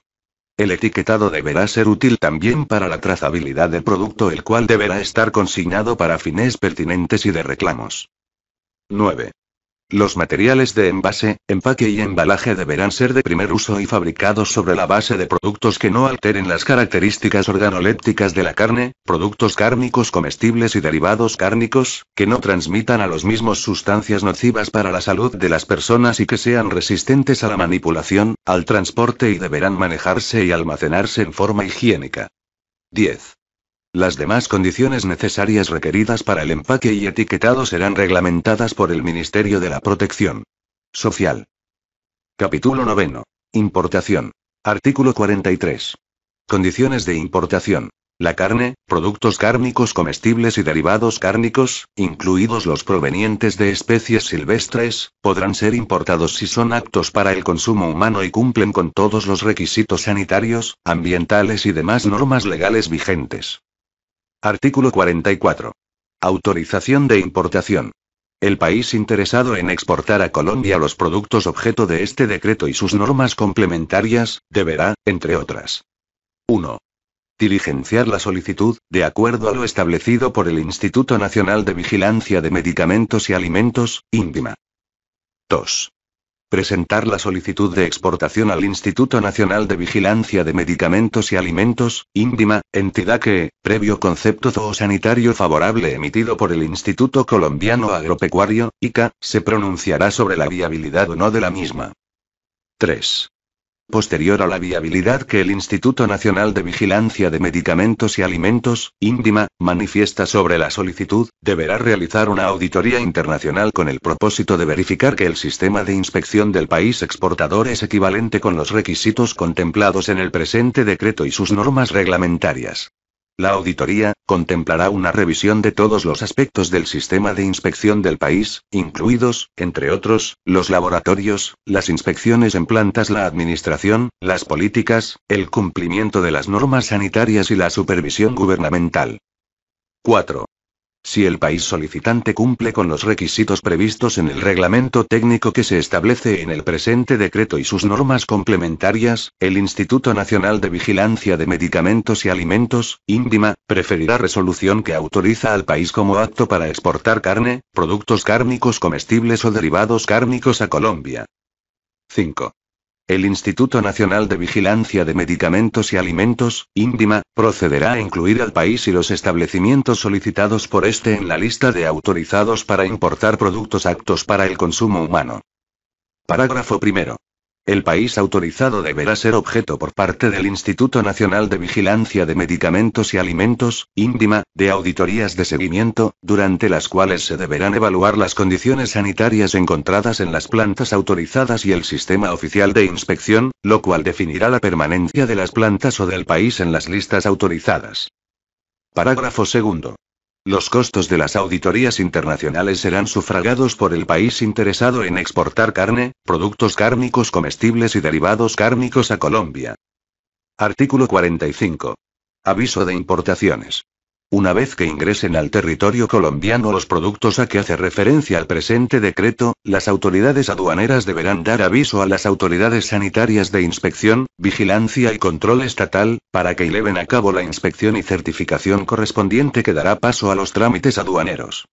El etiquetado deberá ser útil también para la trazabilidad del producto, el cual deberá estar consignado para fines pertinentes y de reclamos. 9. Los materiales de envase, empaque y embalaje deberán ser de primer uso y fabricados sobre la base de productos que no alteren las características organolépticas de la carne, productos cárnicos comestibles y derivados cárnicos, que no transmitan a los mismos sustancias nocivas para la salud de las personas y que sean resistentes a la manipulación, al transporte y deberán manejarse y almacenarse en forma higiénica. 10. Las demás condiciones necesarias requeridas para el empaque y etiquetado serán reglamentadas por el Ministerio de la Protección Social. Capítulo 9. Importación. Artículo 43. Condiciones de importación. La carne, productos cárnicos comestibles y derivados cárnicos, incluidos los provenientes de especies silvestres, podrán ser importados si son aptos para el consumo humano y cumplen con todos los requisitos sanitarios, ambientales y demás normas legales vigentes. Artículo 44. Autorización de importación. El país interesado en exportar a Colombia los productos objeto de este decreto y sus normas complementarias, deberá, entre otras. 1. Diligenciar la solicitud, de acuerdo a lo establecido por el Instituto Nacional de Vigilancia de Medicamentos y Alimentos, Índima. 2 presentar la solicitud de exportación al Instituto Nacional de Vigilancia de Medicamentos y Alimentos, INVIMA, entidad que, previo concepto zoosanitario favorable emitido por el Instituto Colombiano Agropecuario, ICA, se pronunciará sobre la viabilidad o no de la misma. 3 posterior a la viabilidad que el Instituto Nacional de Vigilancia de Medicamentos y Alimentos, INVIMA, manifiesta sobre la solicitud, deberá realizar una auditoría internacional con el propósito de verificar que el sistema de inspección del país exportador es equivalente con los requisitos contemplados en el presente decreto y sus normas reglamentarias. La auditoría, contemplará una revisión de todos los aspectos del sistema de inspección del país, incluidos, entre otros, los laboratorios, las inspecciones en plantas, la administración, las políticas, el cumplimiento de las normas sanitarias y la supervisión gubernamental. 4. Si el país solicitante cumple con los requisitos previstos en el reglamento técnico que se establece en el presente decreto y sus normas complementarias, el Instituto Nacional de Vigilancia de Medicamentos y Alimentos, INDIMA, preferirá resolución que autoriza al país como apto para exportar carne, productos cárnicos comestibles o derivados cárnicos a Colombia. 5. El Instituto Nacional de Vigilancia de Medicamentos y Alimentos, (INVIMA) procederá a incluir al país y los establecimientos solicitados por este en la lista de autorizados para importar productos aptos para el consumo humano. Parágrafo primero. El país autorizado deberá ser objeto por parte del Instituto Nacional de Vigilancia de Medicamentos y Alimentos, INVIMA, de auditorías de seguimiento, durante las cuales se deberán evaluar las condiciones sanitarias encontradas en las plantas autorizadas y el sistema oficial de inspección, lo cual definirá la permanencia de las plantas o del país en las listas autorizadas. Parágrafo segundo. Los costos de las auditorías internacionales serán sufragados por el país interesado en exportar carne, productos cárnicos comestibles y derivados cárnicos a Colombia. Artículo 45. Aviso de importaciones. Una vez que ingresen al territorio colombiano los productos a que hace referencia el presente decreto, las autoridades aduaneras deberán dar aviso a las autoridades sanitarias de inspección, vigilancia y control estatal, para que lleven a cabo la inspección y certificación correspondiente que dará paso a los trámites aduaneros.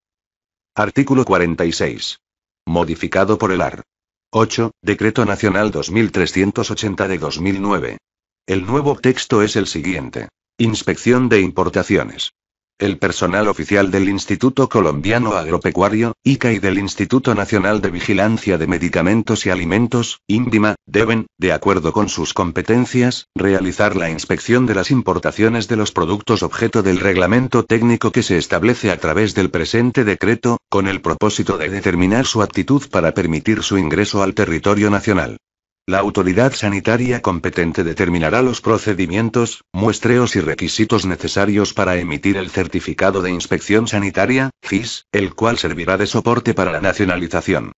Artículo 46. Modificado por el AR. 8. Decreto Nacional 2380 de 2009. El nuevo texto es el siguiente. Inspección de importaciones. El personal oficial del Instituto Colombiano Agropecuario, ICA y del Instituto Nacional de Vigilancia de Medicamentos y Alimentos, INDIMA, deben, de acuerdo con sus competencias, realizar la inspección de las importaciones de los productos objeto del reglamento técnico que se establece a través del presente decreto, con el propósito de determinar su aptitud para permitir su ingreso al territorio nacional. La autoridad sanitaria competente determinará los procedimientos, muestreos y requisitos necesarios para emitir el certificado de inspección sanitaria, CIS, el cual servirá de soporte para la nacionalización.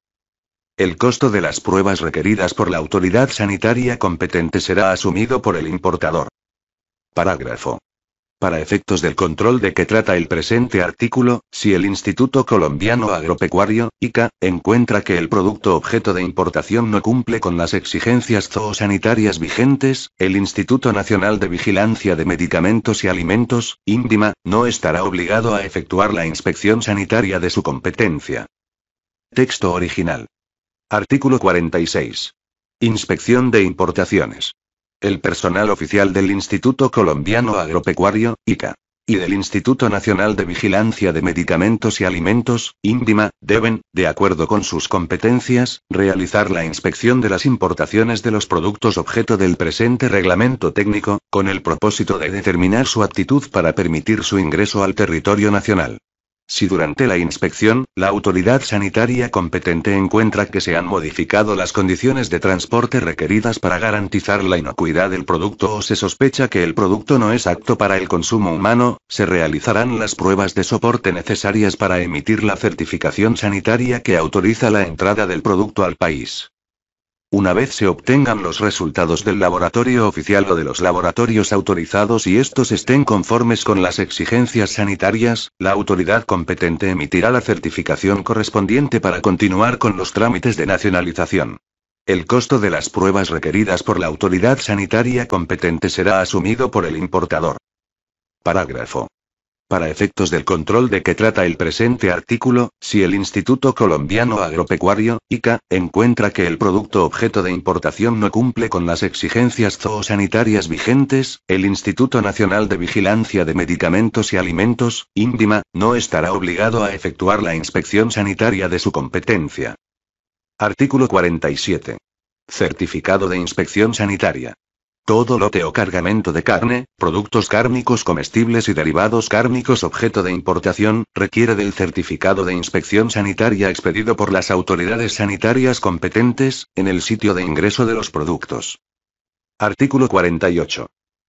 El costo de las pruebas requeridas por la autoridad sanitaria competente será asumido por el importador. Parágrafo para efectos del control de que trata el presente artículo, si el Instituto Colombiano Agropecuario, ICA, encuentra que el producto objeto de importación no cumple con las exigencias zoosanitarias vigentes, el Instituto Nacional de Vigilancia de Medicamentos y Alimentos, INDIMA, no estará obligado a efectuar la inspección sanitaria de su competencia. Texto original. Artículo 46. Inspección de importaciones el personal oficial del Instituto Colombiano Agropecuario, ICA, y del Instituto Nacional de Vigilancia de Medicamentos y Alimentos, INDIMA, deben, de acuerdo con sus competencias, realizar la inspección de las importaciones de los productos objeto del presente reglamento técnico, con el propósito de determinar su aptitud para permitir su ingreso al territorio nacional. Si durante la inspección, la autoridad sanitaria competente encuentra que se han modificado las condiciones de transporte requeridas para garantizar la inocuidad del producto o se sospecha que el producto no es apto para el consumo humano, se realizarán las pruebas de soporte necesarias para emitir la certificación sanitaria que autoriza la entrada del producto al país. Una vez se obtengan los resultados del laboratorio oficial o de los laboratorios autorizados y estos estén conformes con las exigencias sanitarias, la autoridad competente emitirá la certificación correspondiente para continuar con los trámites de nacionalización. El costo de las pruebas requeridas por la autoridad sanitaria competente será asumido por el importador. Parágrafo para efectos del control de que trata el presente artículo, si el Instituto Colombiano Agropecuario, ICA, encuentra que el producto objeto de importación no cumple con las exigencias zoosanitarias vigentes, el Instituto Nacional de Vigilancia de Medicamentos y Alimentos, Índima, no estará obligado a efectuar la inspección sanitaria de su competencia. Artículo 47. Certificado de inspección sanitaria. Todo lote o cargamento de carne, productos cárnicos comestibles y derivados cárnicos objeto de importación, requiere del certificado de inspección sanitaria expedido por las autoridades sanitarias competentes, en el sitio de ingreso de los productos. Artículo 48.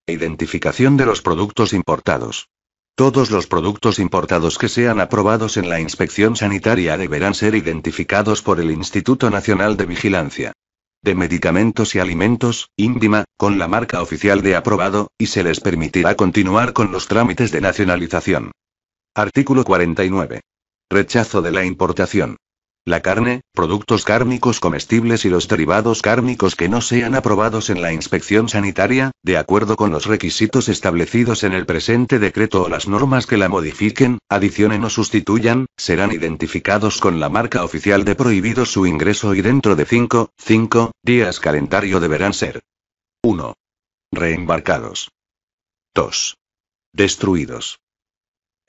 Identificación de los productos importados. Todos los productos importados que sean aprobados en la inspección sanitaria deberán ser identificados por el Instituto Nacional de Vigilancia de medicamentos y alimentos, Índima, con la marca oficial de aprobado, y se les permitirá continuar con los trámites de nacionalización. Artículo 49. Rechazo de la importación. La carne, productos cárnicos comestibles y los derivados cárnicos que no sean aprobados en la inspección sanitaria, de acuerdo con los requisitos establecidos en el presente decreto o las normas que la modifiquen, adicionen o sustituyan, serán identificados con la marca oficial de prohibido su ingreso y dentro de 5, 5 días calendario deberán ser 1. Reembarcados. 2. Destruidos.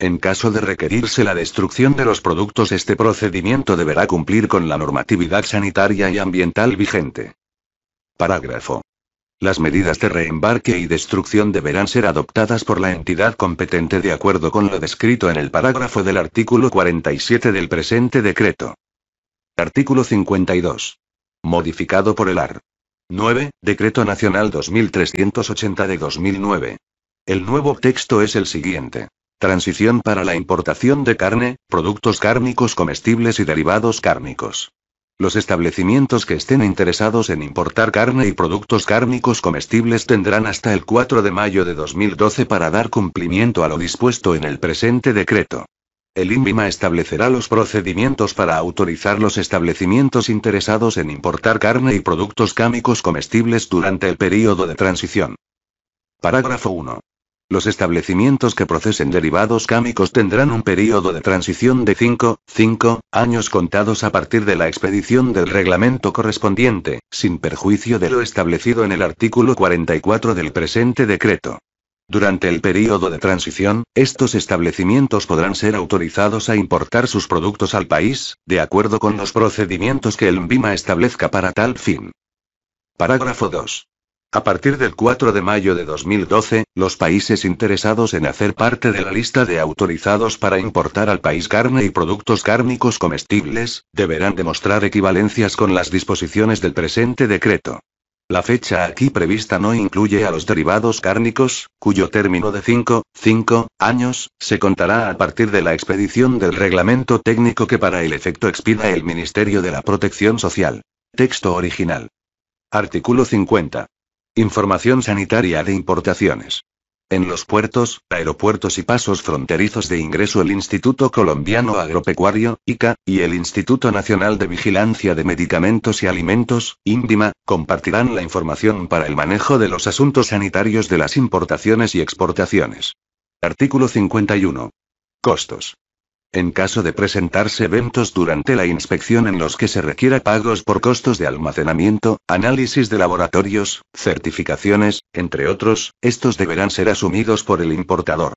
En caso de requerirse la destrucción de los productos, este procedimiento deberá cumplir con la normatividad sanitaria y ambiental vigente. Parágrafo. Las medidas de reembarque y destrucción deberán ser adoptadas por la entidad competente de acuerdo con lo descrito en el parágrafo del artículo 47 del presente decreto. Artículo 52. Modificado por el AR. 9. Decreto Nacional 2380 de 2009. El nuevo texto es el siguiente. Transición para la importación de carne, productos cárnicos comestibles y derivados cárnicos. Los establecimientos que estén interesados en importar carne y productos cárnicos comestibles tendrán hasta el 4 de mayo de 2012 para dar cumplimiento a lo dispuesto en el presente decreto. El INVIMA establecerá los procedimientos para autorizar los establecimientos interesados en importar carne y productos cárnicos comestibles durante el período de transición. Parágrafo 1. Los establecimientos que procesen derivados cámicos tendrán un periodo de transición de 5, 5 años contados a partir de la expedición del reglamento correspondiente, sin perjuicio de lo establecido en el artículo 44 del presente decreto. Durante el periodo de transición, estos establecimientos podrán ser autorizados a importar sus productos al país, de acuerdo con los procedimientos que el MBIMA establezca para tal fin. Parágrafo 2. A partir del 4 de mayo de 2012, los países interesados en hacer parte de la lista de autorizados para importar al país carne y productos cárnicos comestibles, deberán demostrar equivalencias con las disposiciones del presente decreto. La fecha aquí prevista no incluye a los derivados cárnicos, cuyo término de 5, 5 años se contará a partir de la expedición del reglamento técnico que para el efecto expida el Ministerio de la Protección Social. Texto original. Artículo 50. Información sanitaria de importaciones. En los puertos, aeropuertos y pasos fronterizos de ingreso el Instituto Colombiano Agropecuario, ICA, y el Instituto Nacional de Vigilancia de Medicamentos y Alimentos, INDIMA, compartirán la información para el manejo de los asuntos sanitarios de las importaciones y exportaciones. Artículo 51. Costos en caso de presentarse eventos durante la inspección en los que se requiera pagos por costos de almacenamiento, análisis de laboratorios, certificaciones, entre otros, estos deberán ser asumidos por el importador.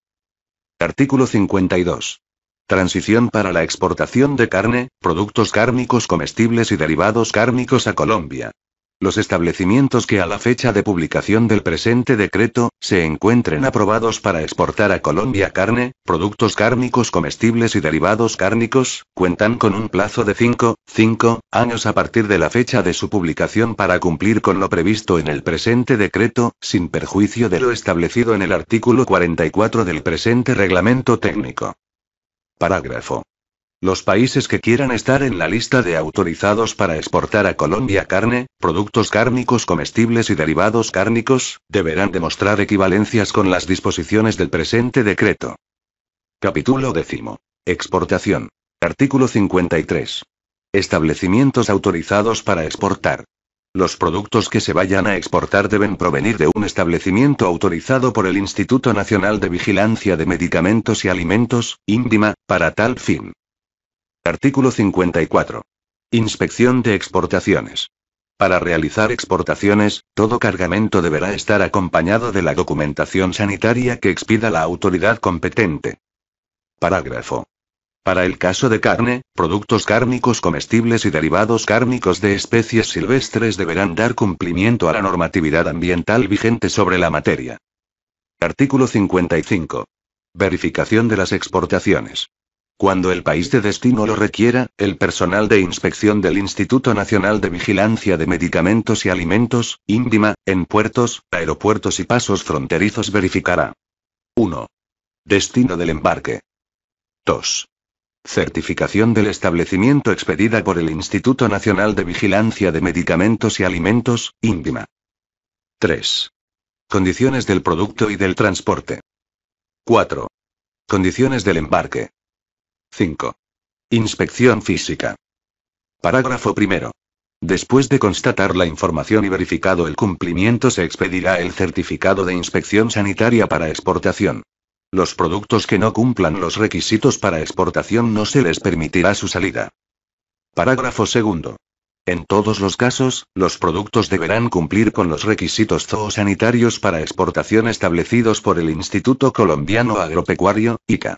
Artículo 52. Transición para la exportación de carne, productos cárnicos comestibles y derivados cárnicos a Colombia los establecimientos que a la fecha de publicación del presente decreto, se encuentren aprobados para exportar a Colombia carne, productos cárnicos comestibles y derivados cárnicos, cuentan con un plazo de 5, 5 años a partir de la fecha de su publicación para cumplir con lo previsto en el presente decreto, sin perjuicio de lo establecido en el artículo 44 del presente reglamento técnico. Parágrafo los países que quieran estar en la lista de autorizados para exportar a Colombia carne, productos cárnicos comestibles y derivados cárnicos, deberán demostrar equivalencias con las disposiciones del presente decreto. Capítulo décimo. Exportación. Artículo 53. Establecimientos autorizados para exportar. Los productos que se vayan a exportar deben provenir de un establecimiento autorizado por el Instituto Nacional de Vigilancia de Medicamentos y Alimentos, INDIMA, para tal fin. Artículo 54. Inspección de exportaciones. Para realizar exportaciones, todo cargamento deberá estar acompañado de la documentación sanitaria que expida la autoridad competente. Parágrafo. Para el caso de carne, productos cárnicos comestibles y derivados cárnicos de especies silvestres deberán dar cumplimiento a la normatividad ambiental vigente sobre la materia. Artículo 55. Verificación de las exportaciones. Cuando el país de destino lo requiera, el personal de inspección del Instituto Nacional de Vigilancia de Medicamentos y Alimentos, INDIMA, en puertos, aeropuertos y pasos fronterizos verificará. 1. Destino del embarque. 2. Certificación del establecimiento expedida por el Instituto Nacional de Vigilancia de Medicamentos y Alimentos, INDIMA. 3. Condiciones del producto y del transporte. 4. Condiciones del embarque. 5. Inspección física. Parágrafo primero. Después de constatar la información y verificado el cumplimiento se expedirá el certificado de inspección sanitaria para exportación. Los productos que no cumplan los requisitos para exportación no se les permitirá su salida. Parágrafo segundo. En todos los casos, los productos deberán cumplir con los requisitos zoosanitarios para exportación establecidos por el Instituto Colombiano Agropecuario, ICA.